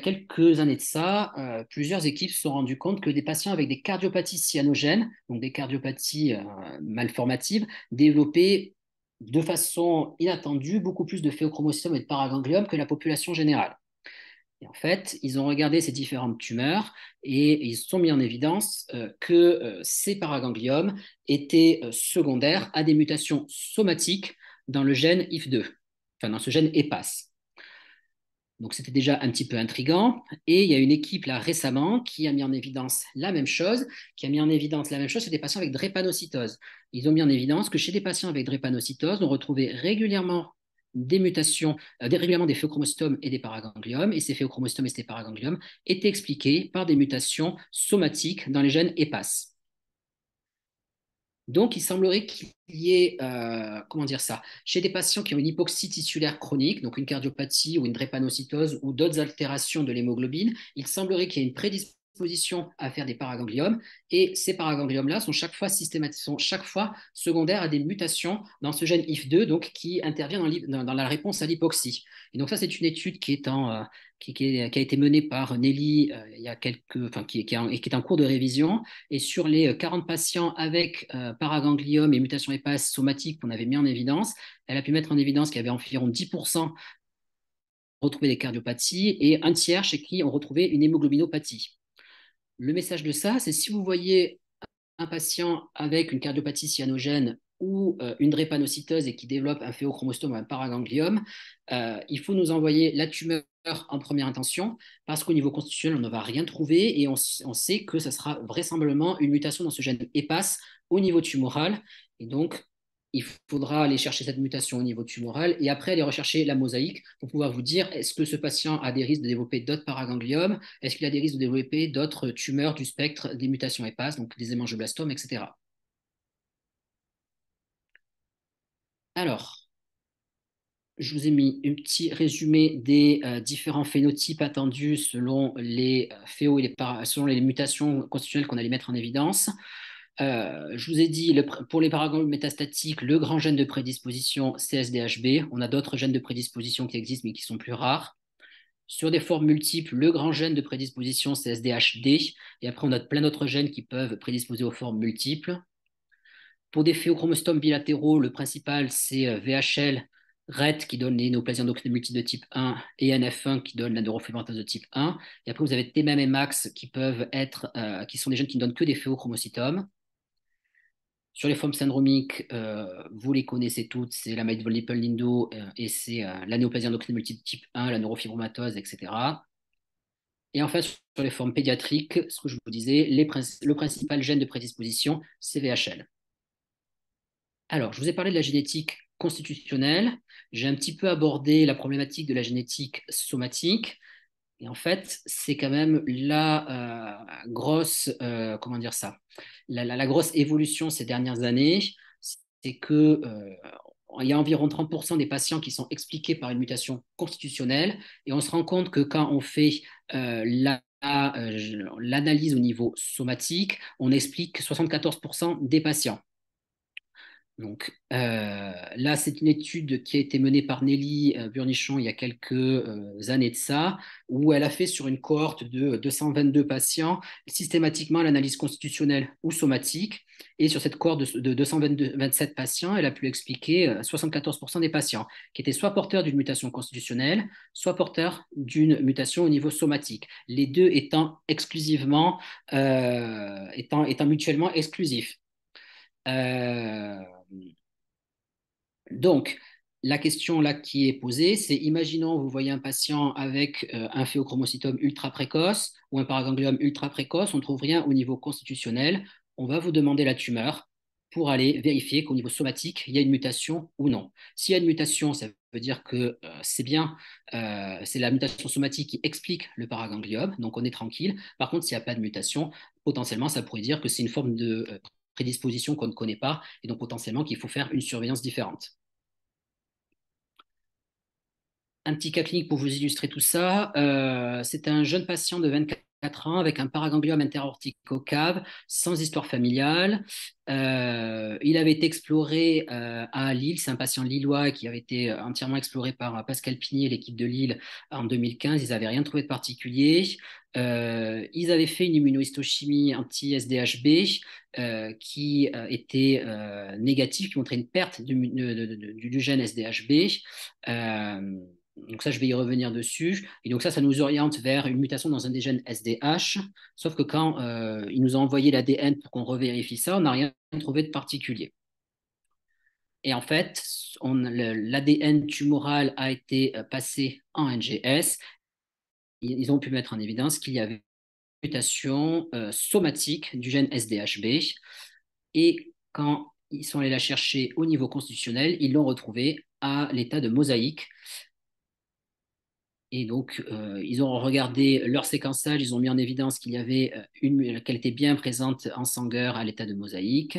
quelques années de ça, euh, plusieurs équipes se sont rendues compte que des patients avec des cardiopathies cyanogènes, donc des cardiopathies euh, malformatives, développaient de façon inattendue beaucoup plus de phéochromocytome et de paragangliomes que la population générale. Et en fait, ils ont regardé ces différentes tumeurs et ils se sont mis en évidence euh, que ces paragangliomes étaient secondaires à des mutations somatiques dans le gène IF2, enfin dans ce gène EPAS. Donc c'était déjà un petit peu intrigant. Et il y a une équipe là récemment qui a mis en évidence la même chose, qui a mis en évidence la même chose chez des patients avec drépanocytose. Ils ont mis en évidence que chez des patients avec drépanocytose, on retrouvait régulièrement des mutations, euh, des, régulièrement des phéochromocytomes et des paragangliomes, et ces phéochromocytomes et ces paragangliomes étaient expliqués par des mutations somatiques dans les gènes EPAS. Donc, il semblerait qu'il y ait, euh, comment dire ça, chez des patients qui ont une hypoxie tissulaire chronique, donc une cardiopathie ou une drépanocytose ou d'autres altérations de l'hémoglobine, il semblerait qu'il y ait une prédisposition à faire des paragangliomes Et ces paragangliomes-là sont chaque fois sont chaque fois secondaires à des mutations dans ce gène IF2, donc qui intervient dans, la réponse à l'hypoxie. Et donc ça, c'est une étude qui est en, euh, qui, a été menée par Nelly euh, il y a quelques, enfin, qui, est en, qui est en cours de révision. Et sur les 40 euh, patients avec paragangliomes et mutations épaisse somatiques qu'on avait mis en évidence, elle a pu mettre en évidence qu'il y avait environ 10% retrouvé des cardiopathies et un tiers chez qui on retrouvait une hémoglobinopathie le message de ça, c'est si vous voyez un patient avec une cardiopathie cyanogène ou euh, une drépanocytose et qui développe un phéochromostome ou un paraganglium, euh, il faut nous envoyer la tumeur en première intention parce qu'au niveau constitutionnel, on ne va rien trouver et on, sait que ça sera vraisemblablement une mutation dans ce gène EPAS au niveau tumoral. Et donc, il faudra aller chercher cette mutation au niveau tumoral et après aller rechercher la mosaïque pour pouvoir vous dire est-ce que ce patient a des risques de développer d'autres paragangliomes, est-ce qu'il a des risques de développer d'autres tumeurs du spectre des mutations EPAS, donc des hémangioblastomes, etc. Alors, je vous ai mis un petit résumé des euh, différents phénotypes attendus selon les, euh, et selon les mutations constitutionnelles qu'on allait mettre en évidence. Euh, je vous ai dit, pour les paragones métastatiques, le grand gène de prédisposition SDHB. On a d'autres gènes de prédisposition qui existent, mais qui sont plus rares. Sur des formes multiples, le grand gène de prédisposition SDHD. Et après, on a plein d'autres gènes qui peuvent prédisposer aux formes multiples. Pour des phéochromostomes bilatéraux, le principal, c'est euh, VHL, RET qui donne les néoplasies endocrines multiples de type 1 et NF1 qui donne la neurofibromatose de type 1. Et après, vous avez TMM et MAX qui peuvent être, euh, qui sont des gènes qui ne donnent que des phéochromocytomes. Sur les formes syndromiques, euh, vous les connaissez toutes, c'est la maladie euh, et c'est euh, la néoplasie endocrine multiple type 1, la neurofibromatose, etc. Et enfin, sur les formes pédiatriques, ce que je vous disais, le principal gène de prédisposition, c'est VHL. Alors, je vous ai parlé de la génétique constitutionnelle, j'ai un petit peu abordé la problématique de la génétique somatique, et en fait, c'est quand même la euh, grosse, euh, comment dire ça, la, grosse évolution ces dernières années, c'est que euh, il y a environ 30% des patients qui sont expliqués par une mutation constitutionnelle, et on se rend compte que quand on fait l'analyse au niveau somatique, on explique 74% des patients. Donc euh, là, c'est une étude qui a été menée par Nelly euh, Burnichon il y a quelques euh, années de ça, où elle a fait sur une cohorte de 222 patients systématiquement l'analyse constitutionnelle ou somatique. Et sur cette cohorte de, 227 patients, elle a pu expliquer 74% des patients qui étaient soit porteurs d'une mutation constitutionnelle, soit porteurs d'une mutation au niveau somatique, les deux étant exclusivement, étant mutuellement exclusifs. Euh, donc, la question là qui est posée, c'est imaginons vous voyez un patient avec euh, un phéochromocytome ultra précoce ou un paragangliome ultra précoce, on ne trouve rien au niveau constitutionnel, on va vous demander la tumeur pour aller vérifier qu'au niveau somatique, il y a une mutation ou non. S'il y a une mutation, ça veut dire que euh, c'est bien, c'est la mutation somatique qui explique le paragangliome, donc on est tranquille. Par contre, s'il n'y a pas de mutation, potentiellement, ça pourrait dire que c'est une forme de prédispositions qu'on ne connaît pas, et donc potentiellement qu'il faut faire une surveillance différente. Un petit cas clinique pour vous illustrer tout ça. Euh, c'est un jeune patient de 24 ans. 4 ans avec un paragangliome interaortico cave sans histoire familiale. Euh, il avait été exploré euh, à Lille, c'est un patient lillois qui avait été euh, entièrement exploré par Pascal Pigny et l'équipe de Lille en 2015. Ils n'avaient rien trouvé de particulier. ils avaient fait une immunohistochimie anti-SDHB qui était négative, qui montrait une perte du, du gène SDHB. Donc ça, je vais y revenir dessus. Et donc ça, ça nous oriente vers une mutation dans un des gènes SDH. Sauf que quand euh, il nous a envoyé l'ADN pour qu'on revérifie ça, on n'a rien trouvé de particulier. Et en fait, l'ADN tumoral a été euh, passé en NGS. Ils ont pu mettre en évidence qu'il y avait une mutation euh, somatique du gène SDHB. Et quand ils sont allés la chercher au niveau constitutionnel, ils l'ont retrouvée à l'état de mosaïque. Et donc, euh, ils ont regardé leur séquençage, ils ont mis en évidence qu'il y avait euh, une, qu'elle était bien présente en sangueur à l'état de mosaïque.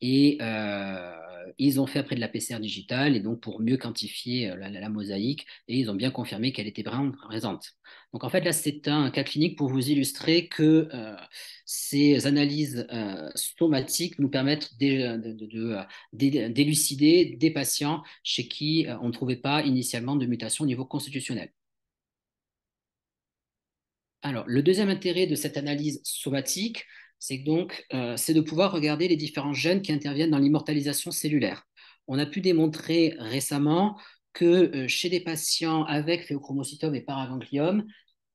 Et euh, ils ont fait après de la PCR digitale et donc pour mieux quantifier euh, la, mosaïque et ils ont bien confirmé qu'elle était vraiment présente. Donc en fait là c'est un cas clinique pour vous illustrer que euh, ces analyses euh, somatiques nous permettent d'élucider des patients chez qui on ne trouvait pas initialement de mutation au niveau constitutionnel. Alors, le deuxième intérêt de cette analyse somatique, c'est donc euh, de pouvoir regarder les différents gènes qui interviennent dans l'immortalisation cellulaire. On a pu démontrer récemment que euh, chez des patients avec phéochromocytome et paragangliome,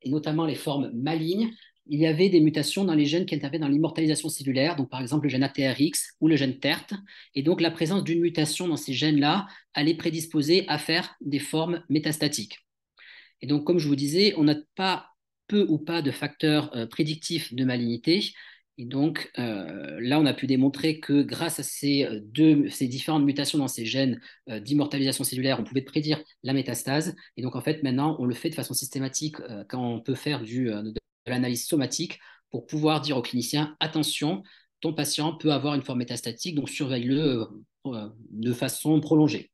et notamment les formes malignes, il y avait des mutations dans les gènes qui interviennent dans l'immortalisation cellulaire, donc par exemple le gène ATRX ou le gène TERT. E et donc la présence d'une mutation dans ces gènes-là allait prédisposer à faire des formes métastatiques. Et donc, comme je vous disais, on n'a pas peu ou pas de facteurs euh, prédictifs de malignité, et donc euh, là, on a pu démontrer que grâce à ces, euh, deux, ces différentes mutations dans ces gènes euh, d'immortalisation cellulaire, on pouvait prédire la métastase. Et donc en fait, maintenant, on le fait de façon systématique quand on peut faire de l'analyse somatique pour pouvoir dire aux cliniciens, attention, ton patient peut avoir une forme métastatique, donc surveille-le de façon prolongée.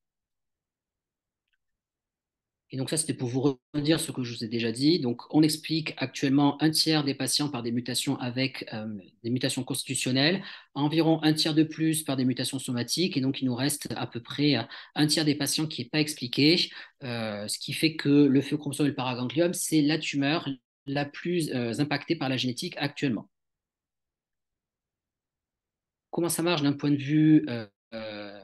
Et donc ça, c'était pour vous redire ce que je vous ai déjà dit. Donc on explique actuellement un tiers des patients par des mutations avec euh, des mutations constitutionnelles, environ un tiers de plus par des mutations somatiques, et donc il nous reste à peu près euh, un tiers des patients qui n'est pas expliqué, euh, ce qui fait que le feu et le paraganglium, c'est la tumeur la plus impactée par la génétique actuellement. Comment ça marche d'un point de vue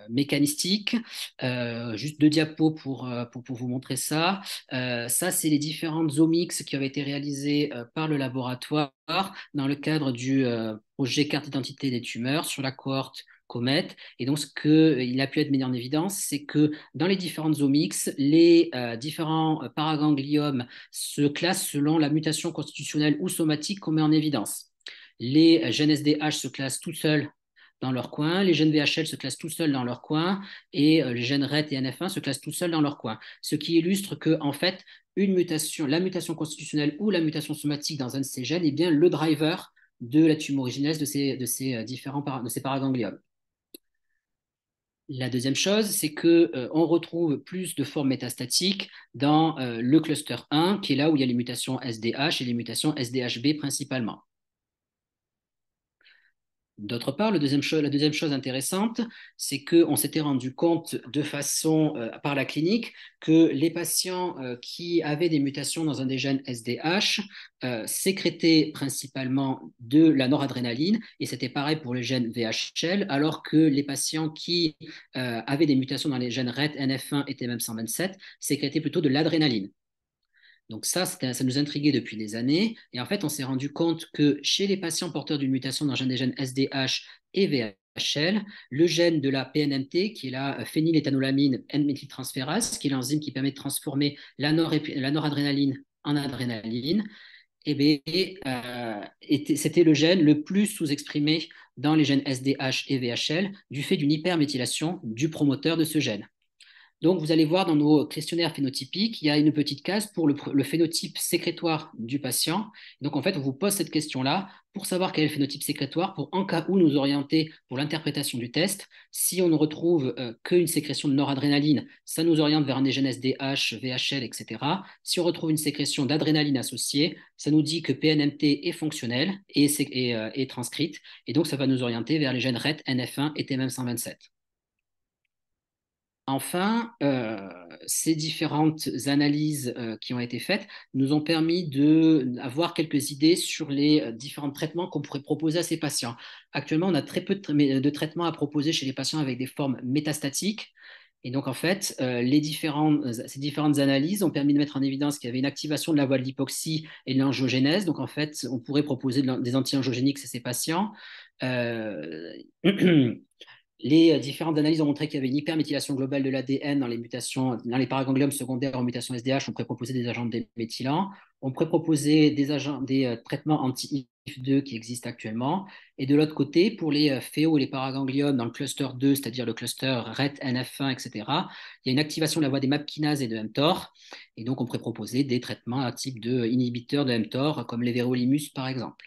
mécanistique. Euh, juste deux diapos euh, pour, pour, vous montrer ça. Euh, ça, c'est les différentes omics qui avaient été réalisées par le laboratoire dans le cadre du projet carte d'identité des tumeurs sur la cohorte comète. Et donc, ce qu'il a pu être mis en évidence, c'est que dans les différentes omics, les différents paragangliomes se classent selon la mutation constitutionnelle ou somatique qu'on met en évidence. Les gènes DH se classent tout seuls dans leur coin, les gènes VHL se classent tout seuls dans leur coin, et euh, les gènes RET et NF1 se classent tout seuls dans leur coin. Ce qui illustre que, en fait, une mutation, la mutation constitutionnelle ou la mutation somatique dans un de ces gènes est bien le driver de la tumorigénèse de ces, de ces euh, différents paragangliomes. La deuxième chose, c'est que euh, on retrouve plus de formes métastatiques dans le cluster 1, qui est là où il y a les mutations SDH et les mutations SDHB principalement. D'autre part, la deuxième chose intéressante, c'est qu'on s'était rendu compte de façon, euh, par la clinique, que les patients euh, qui avaient des mutations dans un des gènes SDH euh, sécrétaient principalement de la noradrénaline, et c'était pareil pour les gènes VHL, alors que les patients qui avaient des mutations dans les gènes RET, NF1 et tm 127 sécrétaient plutôt de l'adrénaline. Donc ça, ça nous intriguait depuis des années. Et en fait, on s'est rendu compte que chez les patients porteurs d'une mutation dans des gènes SDH et VHL, le gène de la PNMT, qui est la euh, phényléthanolamine N-méthyltransférase, qui est l'enzyme qui permet de transformer la, noradrénaline en adrénaline, eh euh, c'était le gène le plus sous-exprimé dans les gènes SDH et VHL du fait d'une hyperméthylation du promoteur de ce gène. Donc, vous allez voir dans nos questionnaires phénotypiques, il y a une petite case pour le, phénotype sécrétoire du patient. Donc, en fait, on vous pose cette question-là pour savoir quel est le phénotype sécrétoire, pour en cas où nous orienter pour l'interprétation du test. Si on ne retrouve euh, qu'une sécrétion de noradrénaline, ça nous oriente vers un dégénèse DH, VHL, etc. Si on retrouve une sécrétion d'adrénaline associée, ça nous dit que PNMT est fonctionnel et, est, euh, est transcrite. Et donc, ça va nous orienter vers les gènes RET, NF1 et TMM127. Enfin, euh, ces différentes analyses euh, qui ont été faites nous ont permis d'avoir quelques idées sur les euh, différents traitements qu'on pourrait proposer à ces patients. Actuellement, on a très peu de, traitements à proposer chez les patients avec des formes métastatiques. Et donc, en fait, ces différentes analyses ont permis de mettre en évidence qu'il y avait une activation de la voie de l'hypoxie et de l'angiogénèse. Donc, en fait, on pourrait proposer des anti-angiogéniques à ces patients. Les euh, différentes analyses ont montré qu'il y avait une hyperméthylation globale de l'ADN dans les mutations, dans les paragangliomes secondaires aux mutations SDH. On pourrait proposer des agents déméthylants. On pourrait proposer des, agents, des euh, traitements anti-IF2 qui existent actuellement. Et de l'autre côté, pour les phéos euh, et les paragangliomes dans le cluster 2, c'est-à-dire le cluster RET, NF1, etc., il y a une activation de la voie des MAP et de mTOR. Et donc, on pourrait proposer des traitements à type de inhibiteurs de mTOR, comme les verolimus, par exemple.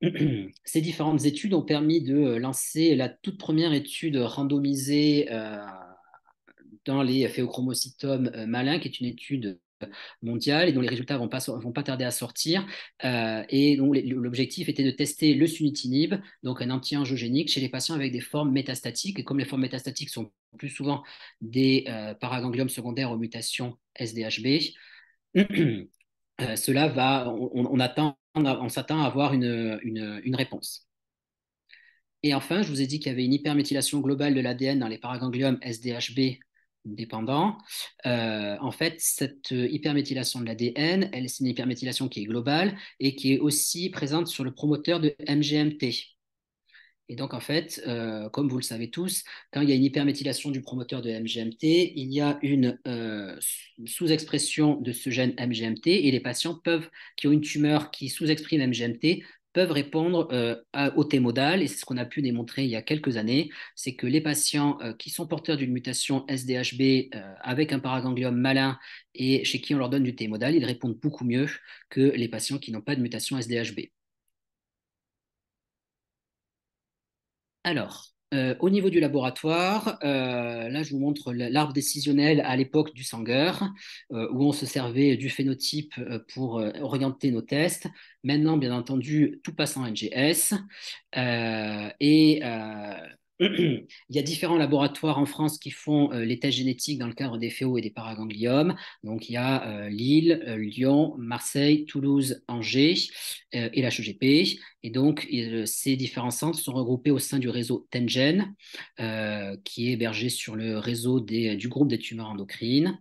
ces différentes études ont permis de euh, lancer la toute première étude randomisée euh, dans les phéochromocytomes euh, malins, qui est une étude mondiale et dont les résultats vont pas, vont pas tarder à sortir. et donc l'objectif était de tester le sunitinib, donc un anti-angiogénique, chez les patients avec des formes métastatiques. Et comme les formes métastatiques sont plus souvent des paragangliomes secondaires aux mutations SDHB, cela va, on, attend on s'attend à avoir une, une, réponse. Et enfin, je vous ai dit qu'il y avait une hyperméthylation globale de l'ADN dans les paragangliomes SDHB dépendants. Euh, en fait, cette hyperméthylation de l'ADN, elle, c'est une hyperméthylation qui est globale et qui est aussi présente sur le promoteur de MGMT, et donc, en fait, euh, comme vous le savez tous, quand il y a une hyperméthylation du promoteur de MGMT, il y a euh, une sous-expression de ce gène MGMT et les patients peuvent, qui ont une tumeur qui sous-exprime MGMT peuvent répondre euh, à, au et c'est ce qu'on a pu démontrer il y a quelques années, c'est que les patients qui sont porteurs d'une mutation SDHB avec un paraganglium malin et chez qui on leur donne du T-modal, ils répondent beaucoup mieux que les patients qui n'ont pas de mutation SDHB. Alors, euh, au niveau du laboratoire, euh, là je vous montre l'arbre décisionnel à l'époque du Sanger, euh, où on se servait du phénotype pour orienter nos tests. Maintenant, bien entendu, tout passe en NGS. et Il y a différents laboratoires en France qui font euh, l'état les tests génétiques dans le cadre des féaux et des paragangliomes. Donc il y a euh, Lille, euh, Lyon, Marseille, Toulouse, Angers et la e Et donc ces différents centres sont regroupés au sein du réseau TenGen, qui est hébergé sur le réseau du groupe des tumeurs endocrines.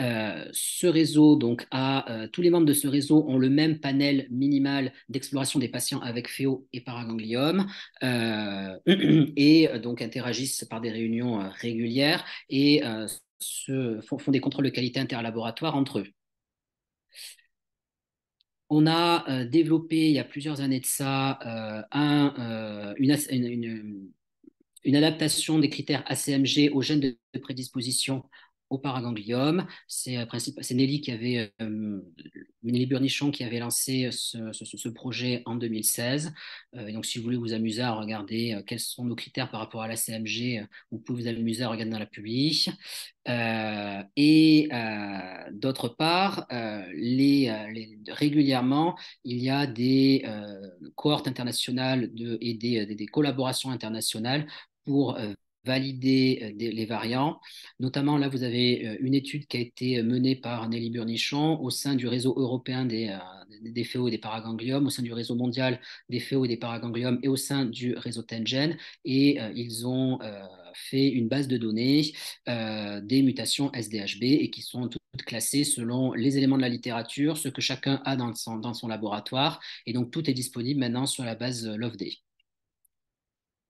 Euh, ce réseau, donc, a, euh, tous les membres de ce réseau ont le même panel minimal d'exploration des patients avec phéo e et paraganglium euh, et donc interagissent par des réunions régulières et se, font, des contrôles de qualité interlaboratoire entre eux. On a développé il y a plusieurs années de ça une adaptation des critères ACMG aux gènes de prédisposition au paraganglium. Euh, c'est Nelly qui avait, euh, Nelly Burnichon qui avait lancé ce, projet en 2016. Euh, donc, si vous voulez vous amuser à regarder quels sont nos critères par rapport à la CMG, vous pouvez vous amuser à regarder dans la publique. et d'autre part, régulièrement, il y a des cohortes internationales de, et des, des collaborations internationales pour valider euh, les variants. Notamment, là, vous avez euh, une étude qui a été euh, menée par Nelly Burnichon au sein du réseau européen des, des e et des paragangliums, au sein du réseau mondial des phéos e et des paragangliums et au sein du réseau Tengen. Et ils ont fait une base de données des mutations SDHB et qui sont toutes classées selon les éléments de la littérature, ce que chacun a dans, dans son, laboratoire. Et donc, tout est disponible maintenant sur la base LoveDay.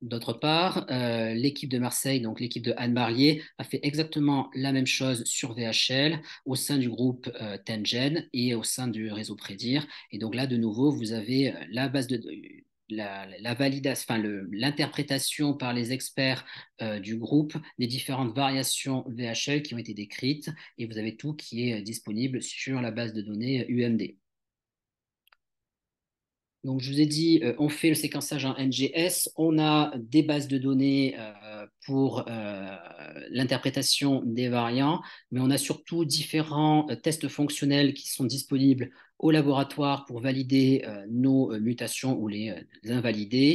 D'autre part, euh, l'équipe de Marseille, donc l'équipe de Anne marie a fait exactement la même chose sur VHL au sein du groupe euh, Tengen et au sein du réseau Prédire. Et donc là, de nouveau, vous avez euh, la base de, la, validation, enfin l'interprétation par les experts du groupe des différentes variations VHL qui ont été décrites et vous avez tout qui est disponible sur la base de données UMD. Donc, je vous ai dit, euh, on fait le séquençage en NGS, on a des bases de données euh, pour euh, l'interprétation des variants, mais on a surtout différents tests fonctionnels qui sont disponibles au laboratoire pour valider nos mutations ou les, les, invalider.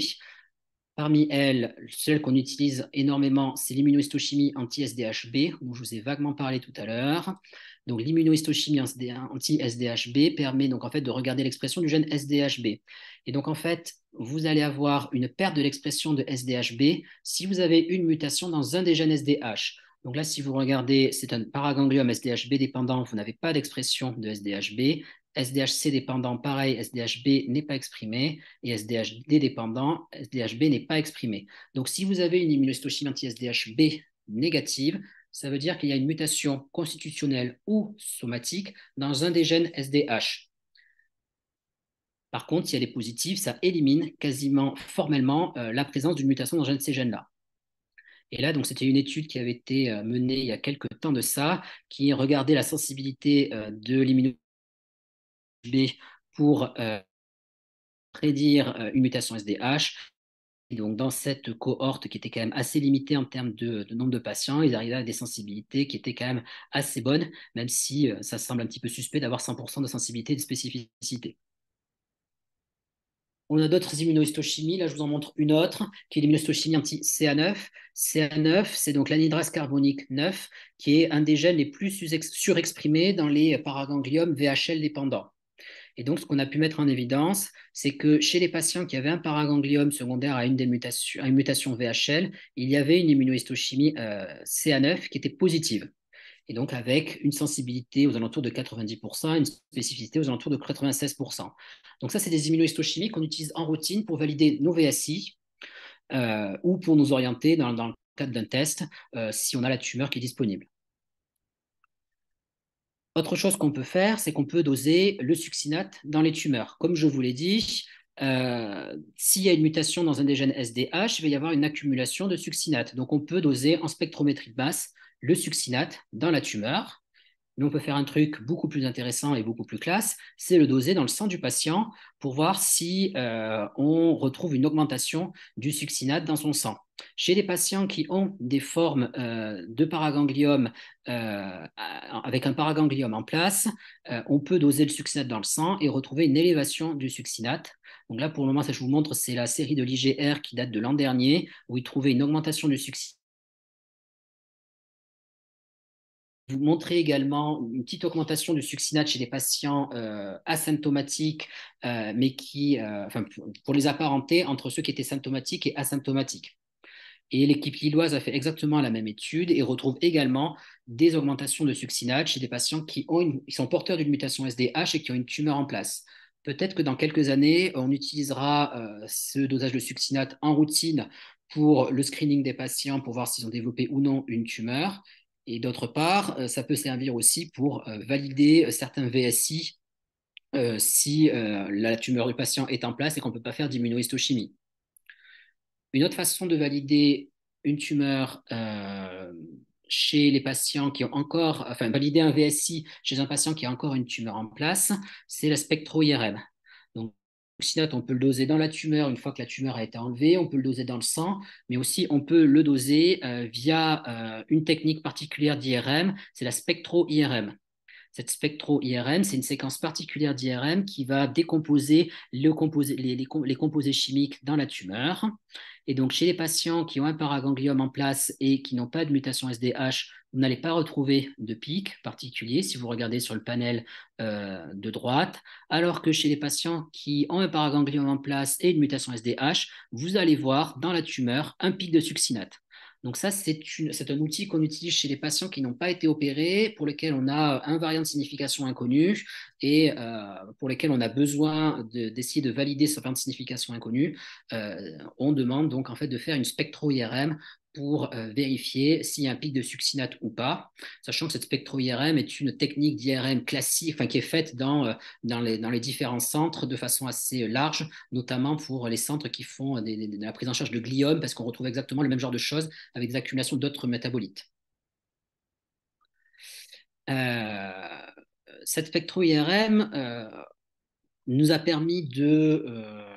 Parmi elles, celle qu'on utilise énormément, c'est l'immunohistochimie anti-SDHB, dont je vous ai vaguement parlé tout à l'heure l'immunohistochimie anti-SDHB permet donc en fait de regarder l'expression du gène SDHB. Et donc en fait, vous allez avoir une perte de l'expression de SDHB si vous avez une mutation dans un des gènes SDH. Donc là, si vous regardez, c'est un paragangliome SDHB dépendant, vous n'avez pas d'expression de SDHB. SDHC dépendant, pareil, SDHB n'est pas exprimé, et SDHD dépendant, SDHB n'est pas exprimé. Donc si vous avez une immunohistochimie anti-SDHB négative, ça veut dire qu'il y a une mutation constitutionnelle ou somatique dans un des gènes SDH. Par contre, si elle est positive, ça élimine quasiment formellement euh, la présence d'une mutation dans un de ces gènes-là. Et là, donc, c'était une étude qui avait été euh, menée il y a quelques temps de ça, qui regardait la sensibilité euh, de l'immunoglobulin B pour prédire une mutation SDH donc, dans cette cohorte qui était quand même assez limitée en termes de, nombre de patients, ils arrivaient à des sensibilités qui étaient quand même assez bonnes, même si euh, ça semble un petit peu suspect d'avoir 100% de sensibilité et de spécificité. On a d'autres immunohistochimies. Là, je vous en montre une autre, qui est l'immunohistochimie anti-CA9. CA9, c'est donc l'anhydrase carbonique 9, qui est un des gènes les plus surexprimés dans les paragangliomes VHL dépendants. Et donc, ce qu'on a pu mettre en évidence, c'est que chez les patients qui avaient un paragangliome secondaire à une, des une mutation VHL, il y avait une immunohistochimie euh, CA9 qui était positive. Et donc, avec une sensibilité aux alentours de 90%, une spécificité aux alentours de 96%. Donc, ça, c'est des immunohistochimies qu'on utilise en routine pour valider nos VSI euh, ou pour nous orienter dans, le cadre d'un test euh, si on a la tumeur qui est disponible. Autre chose qu'on peut faire, c'est qu'on peut doser le succinate dans les tumeurs. Comme je vous l'ai dit, euh, s'il y a une mutation dans un des gènes SDH, il va y avoir une accumulation de succinate. Donc on peut doser en spectrométrie de masse le succinate dans la tumeur. Mais on peut faire un truc beaucoup plus intéressant et beaucoup plus classe, c'est le doser dans le sang du patient pour voir si euh, on retrouve une augmentation du succinate dans son sang. Chez les patients qui ont des formes euh, de paraganglium euh, avec un paraganglium en place, on peut doser le succinate dans le sang et retrouver une élévation du succinate. Donc là, pour le moment, ça je vous montre, c'est la série de l'IGR qui date de l'an dernier, où ils trouvaient une augmentation du succinate vous montrer également une petite augmentation du succinate chez des patients euh, asymptomatiques, euh, mais qui, euh, enfin, pour, les apparenter entre ceux qui étaient symptomatiques et asymptomatiques. Et l'équipe lilloise a fait exactement la même étude et retrouve également des augmentations de succinate chez des patients qui, ont qui sont porteurs d'une mutation SDH et qui ont une tumeur en place. Peut-être que dans quelques années, on utilisera ce dosage de succinate en routine pour le screening des patients pour voir s'ils ont développé ou non une tumeur et d'autre part, euh, ça peut servir aussi pour euh, valider euh, certains VSI si la tumeur du patient est en place et qu'on ne peut pas faire d'immunohistochimie. Une autre façon de valider une tumeur chez les patients qui ont encore, enfin, valider un VSI chez un patient qui a encore une tumeur en place, c'est la spectro-IRM. Oxynote, on peut le doser dans la tumeur une fois que la tumeur a été enlevée, on peut le doser dans le sang, mais aussi on peut le doser euh, via euh, une technique particulière d'IRM, c'est la spectro-IRM. Cette spectro-IRM, c'est une séquence particulière d'IRM qui va décomposer les composés chimiques dans la tumeur et donc, chez les patients qui ont un paragangliome en place et qui n'ont pas de mutation SDH, vous n'allez pas retrouver de pic particulier si vous regardez sur le panel euh, de droite, alors que chez les patients qui ont un paragangliome en place et une mutation SDH, vous allez voir dans la tumeur un pic de succinate. Donc ça, c'est un outil qu'on utilise chez les patients qui n'ont pas été opérés, pour lesquels on a un variant de signification inconnue et euh, pour lesquels on a besoin d'essayer de, valider ce variant de signification inconnu. Euh, on demande donc en fait de faire une spectro-IRM pour euh, vérifier s'il y a un pic de succinate ou pas, sachant que cette spectro-IRM est une technique d'IRM classique, qui est faite euh, dans, les, dans, les, différents centres de façon assez euh, large, notamment pour les centres qui font la prise en charge de gliome, parce qu'on retrouve exactement le même genre de choses avec des accumulations d'autres métabolites. cette spectro-IRM nous a permis de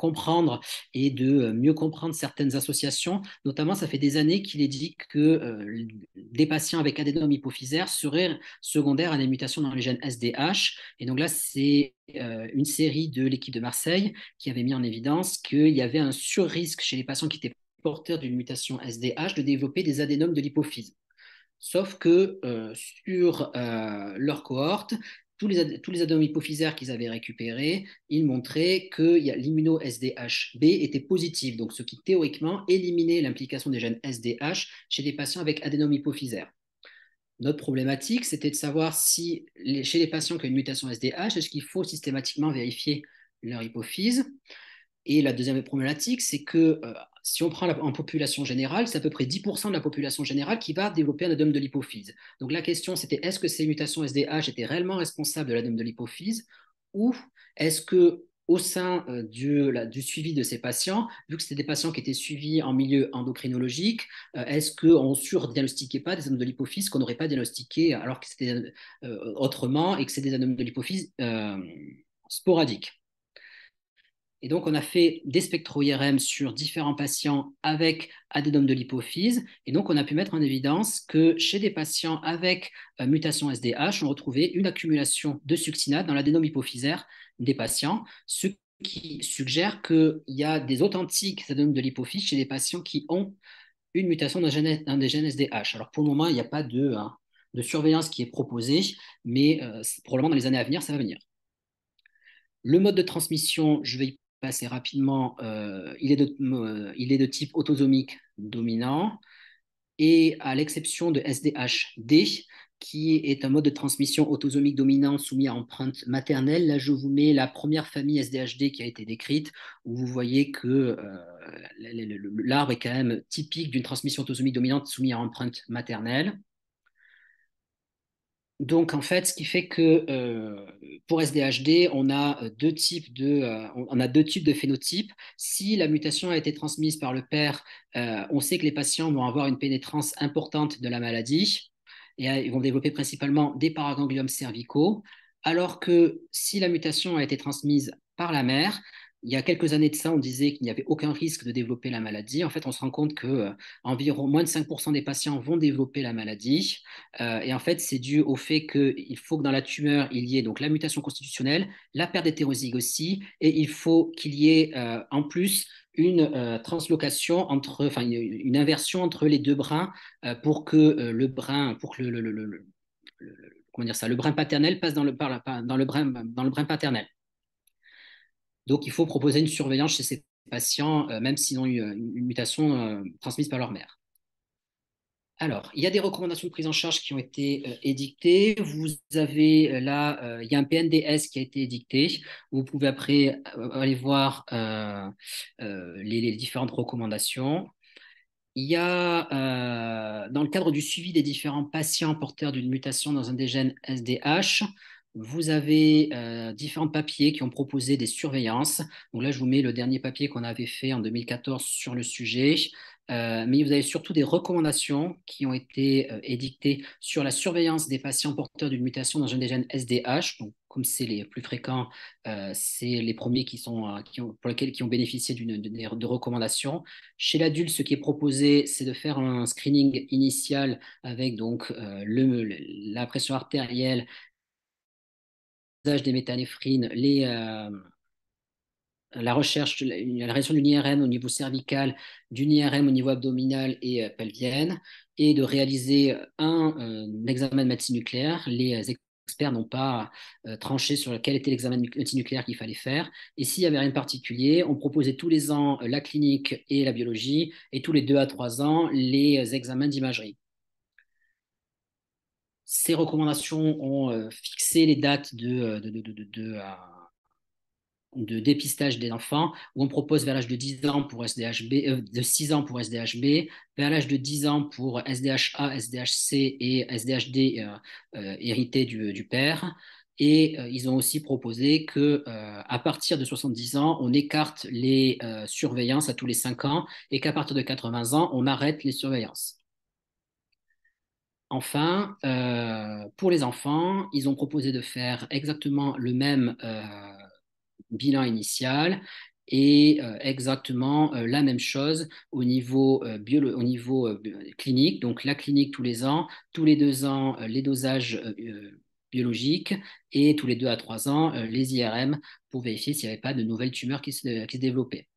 comprendre et de euh, mieux comprendre certaines associations. Notamment, ça fait des années qu'il est dit que euh, des patients avec adénome hypophysaire seraient secondaires à des mutations dans les gènes SDH. Et donc là, c'est euh, une série de l'équipe de Marseille qui avait mis en évidence qu'il y avait un surrisque chez les patients qui étaient porteurs d'une mutation SDH de développer des adénomes de l'hypophyse. Sauf que sur leur cohorte, tous les, tous adénomes hypophysaires qu'ils avaient récupérés, ils montraient que l'immuno-SDHB était positive, donc ce qui théoriquement éliminait l'implication des gènes SDH chez des patients avec adénomes hypophysaires. Notre problématique, c'était de savoir si chez les patients qui ont une mutation SDH, est-ce qu'il faut systématiquement vérifier leur hypophyse Et la deuxième problématique, c'est que euh, si on prend en population générale, c'est à peu près 10% de la population générale qui va développer un adème de l'hypophyse. Donc la question, c'était est-ce que ces mutations SDH étaient réellement responsables de l'adome de l'hypophyse ou est-ce que au sein euh, du, suivi de ces patients, vu que c'était des patients qui étaient suivis en milieu endocrinologique, euh, est-ce qu'on ne surdiagnostiquait pas des adèmes de l'hypophyse qu'on n'aurait pas diagnostiqué alors que c'était euh, autrement et que c'est des adèmes de l'hypophyse sporadiques et donc, on a fait des spectro-IRM sur différents patients avec adénome de l'hypophyse. Et donc, on a pu mettre en évidence que chez des patients avec euh, mutation SDH, on retrouvait une accumulation de succinate dans l'adénome hypophysaire des patients, ce qui suggère qu'il y a des authentiques adénomes de l'hypophyse chez des patients qui ont une mutation d'un des gènes SDH. Alors, pour le moment, il n'y a pas de, hein, de, surveillance qui est proposée, mais euh, probablement dans les années à venir, ça va venir. Le mode de transmission, je vais y rapidement, euh, euh, il, est de, type autosomique dominant, et à l'exception de SDHD, qui est un mode de transmission autosomique dominant soumis à empreinte maternelle, là je vous mets la première famille SDHD qui a été décrite, où vous voyez que euh, l'arbre est quand même typique d'une transmission autosomique dominante soumise à empreinte maternelle. Donc, en fait, ce qui fait que euh, pour SDHD, on a, euh, deux types de, euh, on a deux types de phénotypes. Si la mutation a été transmise par le père, on sait que les patients vont avoir une pénétrance importante de la maladie et ils vont développer principalement des paragangliomes cervicaux, alors que si la mutation a été transmise par la mère, il y a quelques années de ça, on disait qu'il n'y avait aucun risque de développer la maladie. En fait, on se rend compte que euh, environ moins de 5% des patients vont développer la maladie. Euh, et en fait, c'est dû au fait qu'il faut que dans la tumeur, il y ait donc la mutation constitutionnelle, la perte d'hétérozygote aussi, et il faut qu'il y ait euh, en plus une translocation entre, enfin, une, inversion entre les deux brins pour que le brin, pour que le, dire ça, le brin paternel passe dans le dans le brin paternel. Donc, il faut proposer une surveillance chez ces patients, euh, même s'ils ont eu euh, une, mutation euh, transmise par leur mère. Alors, il y a des recommandations de prise en charge qui ont été édictées. Vous avez là, il y a un PNDS qui a été édicté. Vous pouvez après aller voir les, différentes recommandations. Il y a, dans le cadre du suivi des différents patients porteurs d'une mutation dans un des gènes SDH, vous avez euh, différents papiers qui ont proposé des surveillances. Donc là, je vous mets le dernier papier qu'on avait fait en 2014 sur le sujet. Euh, mais vous avez surtout des recommandations qui ont été euh, édictées sur la surveillance des patients porteurs d'une mutation dans des gènes SDH. Donc, comme c'est les plus fréquents, c'est les premiers qui, sont, pour lesquels qui ont bénéficié d'une, de, recommandations. Chez l'adulte, ce qui est proposé, c'est de faire un screening initial avec donc le, la pression artérielle, des méthanéphrines, euh, la recherche, la, la réalisation d'une IRM au niveau cervical, d'une IRM au niveau abdominal et euh, pelvienne, et de réaliser un, un, euh, examen de médecine nucléaire. Les experts n'ont pas tranché sur quel était l'examen de médecine nucléaire qu'il fallait faire. Et s'il n'y avait rien de particulier, on proposait tous les ans la clinique et la biologie, et tous les deux à trois ans, les examens d'imagerie. Ces recommandations ont euh, fixé les dates de, euh, euh, dépistage des enfants, où on propose vers l'âge de 10 ans pour SDHB, de 6 ans pour SDHB, vers l'âge de 10 ans pour SDHA, SDHC et SDHD euh, hérités du, père. Et ils ont aussi proposé que à partir de 70 ans, on écarte les surveillances à tous les 5 ans et qu'à partir de 80 ans, on arrête les surveillances. Enfin, euh, pour les enfants, ils ont proposé de faire exactement le même euh, bilan initial et euh, exactement la même chose au niveau, au niveau clinique. Donc la clinique tous les ans, tous les deux ans, les dosages biologiques et tous les deux à trois ans, les IRM pour vérifier s'il n'y avait pas de nouvelles tumeurs qui se développaient.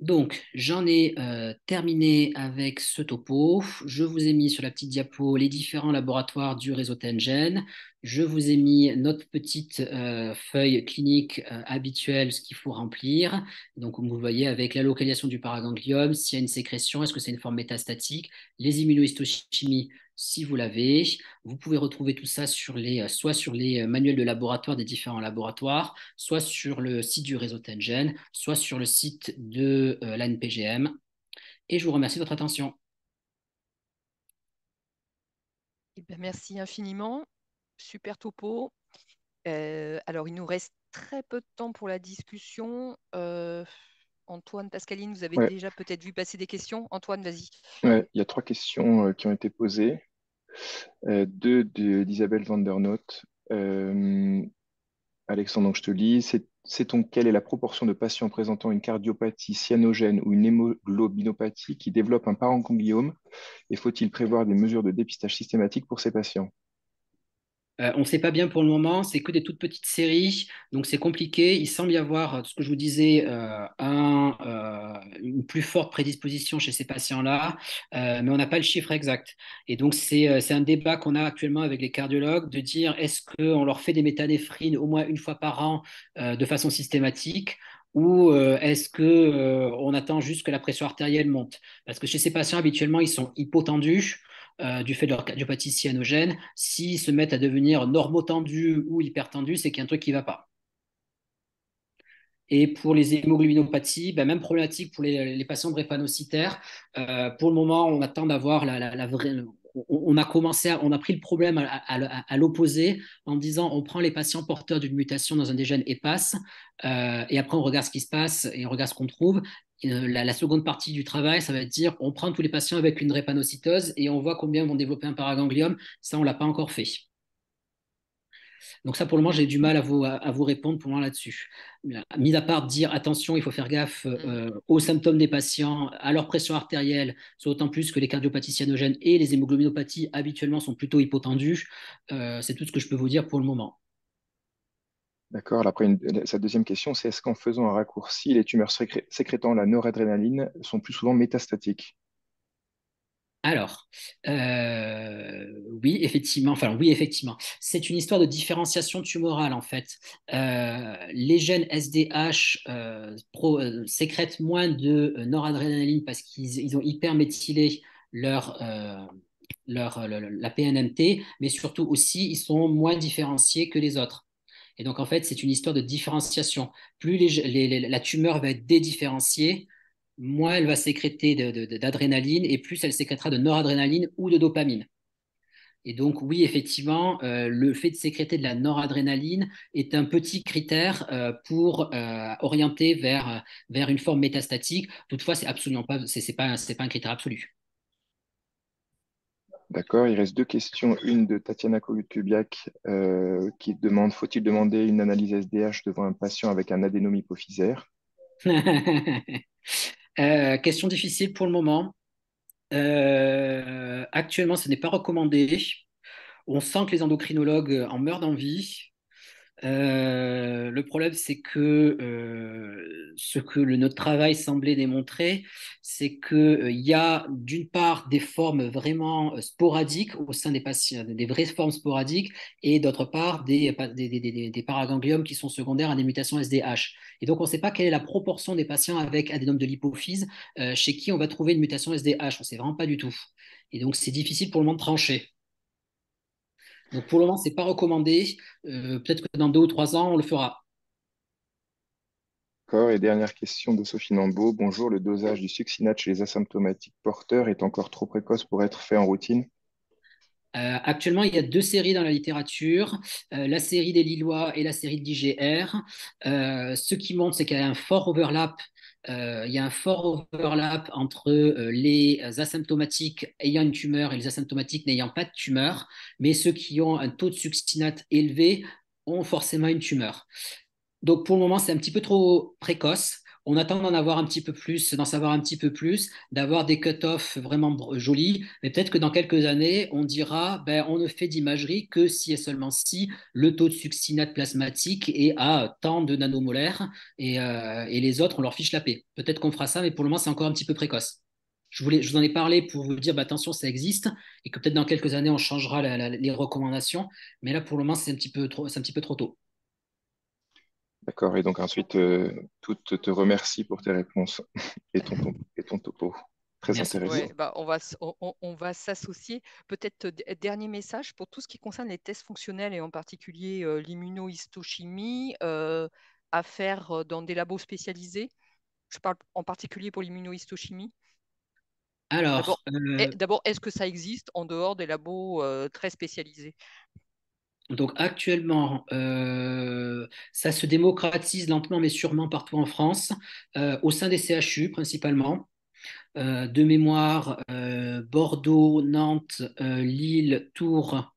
Donc, j'en ai euh, terminé avec ce topo. Je vous ai mis sur la petite diapo les différents laboratoires du réseau Tengen. Je vous ai mis notre petite euh, feuille clinique euh, habituelle, ce qu'il faut remplir. Donc, vous voyez, avec la localisation du paraganglium, s'il y a une sécrétion, est-ce que c'est une forme métastatique, les immunohistochimies, si vous l'avez. Vous pouvez retrouver tout ça sur les, euh, soit sur les manuels de laboratoire des différents laboratoires, soit sur le site du réseau Tengen, soit sur le site de l'ANPGM. Et je vous remercie de votre attention. Eh ben, merci infiniment super topo. Euh, alors, il nous reste très peu de temps pour la discussion. Euh, Antoine, Pascaline, vous avez déjà peut-être vu passer des questions. Antoine, vas-y. il y a trois questions euh, qui ont été posées. deux d'Isabelle de, Alexandre, je te lis. Sait-on quelle est la proportion de patients présentant une cardiopathie cyanogène ou une hémoglobinopathie qui développe un guillaume et faut-il prévoir des mesures de dépistage systématique pour ces patients euh, on ne sait pas bien pour le moment, c'est que des toutes petites séries, donc c'est compliqué. Il semble y avoir, euh, ce que je vous disais, euh, une plus forte prédisposition chez ces patients-là, mais on n'a pas le chiffre exact. Et donc c'est un débat qu'on a actuellement avec les cardiologues de dire est-ce qu'on leur fait des méthanéphrines au moins une fois par an de façon systématique ou est-ce qu'on attend juste que la pression artérielle monte Parce que chez ces patients, habituellement, ils sont hypotendus. Euh, du fait de leur cardiopathie cyanogène, s'ils se mettent à devenir normotendus ou hypertendus, c'est qu'il y a un truc qui ne va pas. Et pour les hémoglobinopathies, ben, même problématique pour les, patients drépanocytaires. Euh, pour le moment, on attend d'avoir la vraie, on a commencé, on a pris le problème à, l'opposé en disant on prend les patients porteurs d'une mutation dans un des gènes EPAS euh, et après on regarde ce qui se passe et on regarde ce qu'on trouve. Euh, la, seconde partie du travail, ça va dire on prend tous les patients avec une répanocytose et on voit combien vont développer un paraganglium. Ça, on l'a pas encore fait. Donc ça, pour le moment, j'ai du mal à vous, répondre pour moi là-dessus. Mis à part dire attention, il faut faire gaffe mm. euh, aux symptômes des patients, à leur pression artérielle, autant plus que les cardiopathies cyanogènes et les hémoglobinopathies habituellement sont plutôt hypotendues. Euh, c'est tout ce que je peux vous dire pour le moment. D'accord. Après, sa deuxième question, c'est est-ce qu'en faisant un raccourci, les tumeurs sécrétant la noradrénaline sont plus souvent métastatiques alors, euh, oui, effectivement. oui, effectivement. C'est une histoire de différenciation tumorale, en fait. Euh, les gènes SDH euh, sécrètent moins de noradrénaline parce qu'ils ont hyperméthylé leur, leur, la PNMT, mais surtout aussi, ils sont moins différenciés que les autres. Et donc, en fait, c'est une histoire de différenciation. Plus la tumeur va être dédifférenciée, moins elle va sécréter d'adrénaline et plus elle sécrétera de noradrénaline ou de dopamine. Et donc oui, effectivement, euh, le fait de sécréter de la noradrénaline est un petit critère euh, pour euh, orienter vers, vers une forme métastatique. Toutefois, c'est absolument pas, c'est, pas, pas un critère absolu. D'accord, il reste deux questions. Une de Tatiana kogut qui demande faut-il demander une analyse SDH devant un patient avec un adénome hypophysaire Euh, question difficile pour le moment. Euh, actuellement, ce n'est pas recommandé. On sent que les endocrinologues en meurent d'envie. Euh, le problème, c'est que euh, ce que notre travail semblait démontrer, c'est qu'il euh, y a d'une part des formes vraiment sporadiques au sein des patients, des vraies formes sporadiques, et d'autre part des, des, qui sont secondaires à des mutations SDH. Et donc, on ne sait pas quelle est la proportion des patients avec adénome de l'hypophyse chez qui on va trouver une mutation SDH. On ne sait vraiment pas du tout. Et donc, c'est difficile pour le moment de trancher pour le moment, ce n'est pas recommandé. Euh, peut-être que dans deux ou trois ans, on le fera. D'accord. Et dernière question de Sophie Nambeau. Bonjour, le dosage du succinate chez les asymptomatiques porteurs est encore trop précoce pour être fait en routine euh, actuellement, il y a deux séries dans la littérature, euh, la série des Lillois et la série de l'IGR. ce qui montre, c'est qu'il y a un fort overlap euh, il y a un fort overlap entre euh, les asymptomatiques ayant une tumeur et les asymptomatiques n'ayant pas de tumeur, mais ceux qui ont un taux de succinate élevé ont forcément une tumeur. Donc pour le moment, c'est un petit peu trop précoce on attend d'en avoir un petit peu plus, d'en savoir un petit peu plus, d'avoir des cut-offs vraiment jolis, mais peut-être que dans quelques années, on dira, ben, on ne fait d'imagerie que si et seulement si le taux de succinate plasmatique est à tant de nanomolaires et, euh, les autres, on leur fiche la paix. Peut-être qu'on fera ça, mais pour le moment, c'est encore un petit peu précoce. Je, voulais, vous en ai parlé pour vous dire, ben, attention, ça existe, et que peut-être dans quelques années, on changera les recommandations, mais là, pour le moment, c'est un, petit peu un petit peu trop tôt. D'accord, et donc ensuite, euh, tout te remercie pour tes réponses et ton, topo. Très intéressant. Bah, on va, on, va s'associer. Peut-être euh, dernier message pour tout ce qui concerne les tests fonctionnels et en particulier euh, l'immunohistochimie à faire dans des labos spécialisés. Je parle en particulier pour l'immunohistochimie. Alors, d'abord, eh, est-ce que ça existe en dehors des labos très spécialisés donc actuellement, euh, ça se démocratise lentement mais sûrement partout en France, euh, au sein des CHU principalement. Euh, de mémoire, Bordeaux, Nantes, Lille, Tours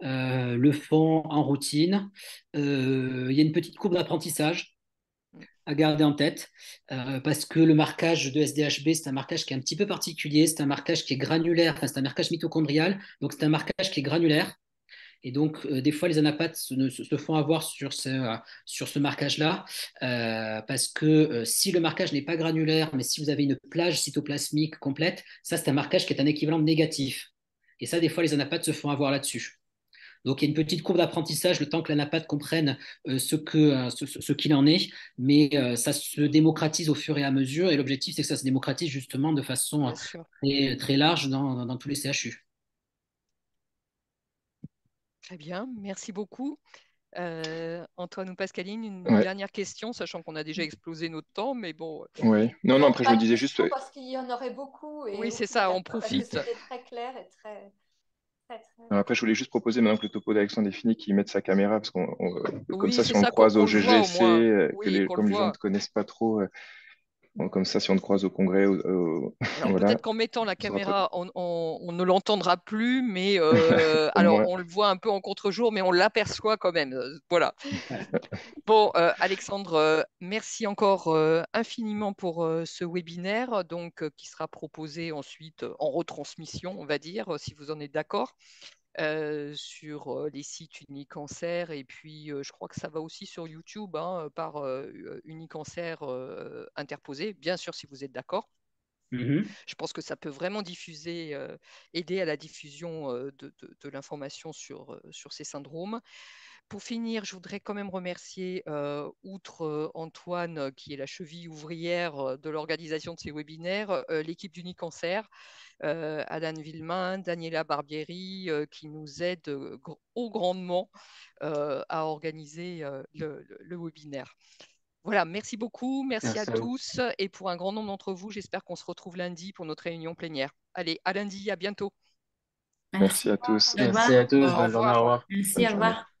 le font en routine. Il y a une petite courbe d'apprentissage à garder en tête parce que le marquage de SDHB, c'est un marquage qui est un petit peu particulier, c'est un marquage qui est granulaire, c'est un marquage mitochondrial, donc c'est un marquage qui est granulaire. Et donc, euh, des fois, les anapathes se, font avoir sur ce, euh, sur ce marquage-là, euh, parce que si le marquage n'est pas granulaire, mais si vous avez une plage cytoplasmique complète, ça, c'est un marquage qui est un équivalent négatif. Et ça, des fois, les anapathes se font avoir là-dessus. Donc, il y a une petite courbe d'apprentissage le temps que l'anapathe comprenne ce qu'il ce, en est, mais ça se démocratise au fur et à mesure. Et l'objectif, c'est que ça se démocratise justement de façon très, large dans, dans tous les CHU. Très bien, merci beaucoup. Euh, Antoine ou Pascaline, une dernière question, sachant qu'on a déjà explosé notre temps, mais bon. Euh, oui, non, non, après je me disais juste. Euh, parce qu'il y en aurait beaucoup. Et oui, c'est ça, on profite. C'était très clair et très. après, je voulais juste proposer maintenant que le topo d'Alexandre est fini, qu'il mette sa caméra, parce qu'on, comme ça, si on croise au GGC, que les, comme les gens ne connaissent pas trop, comme ça, si on te croise au congrès. Euh, peut-être qu'en mettant la caméra, on, ne l'entendra plus, mais euh, alors on le voit un peu en contre-jour, mais on l'aperçoit quand même. Euh, voilà. bon, Alexandre, merci encore infiniment pour ce webinaire, donc qui sera proposé ensuite en retransmission, on va dire, si vous en êtes d'accord. Euh, sur les sites Unicancer et puis je crois que ça va aussi sur YouTube hein, par Unicancer interposé, bien sûr si vous êtes d'accord. Mmh je pense que ça peut vraiment diffuser, aider à la diffusion de, l'information sur, sur, ces syndromes pour finir, je voudrais quand même remercier, euh, outre euh, Antoine, euh, qui est la cheville ouvrière de l'organisation de ces webinaires, l'équipe d'Unicancer, euh, Alan Villemain, Daniela Barbieri, qui nous aide au grandement à organiser le, webinaire. Voilà, merci beaucoup, merci, à, tous. Et pour un grand nombre d'entre vous, j'espère qu'on se retrouve lundi pour notre réunion plénière. Allez, à lundi, à bientôt. Merci, à tous. Merci à tous. bonne journée, Au revoir. Merci, au revoir.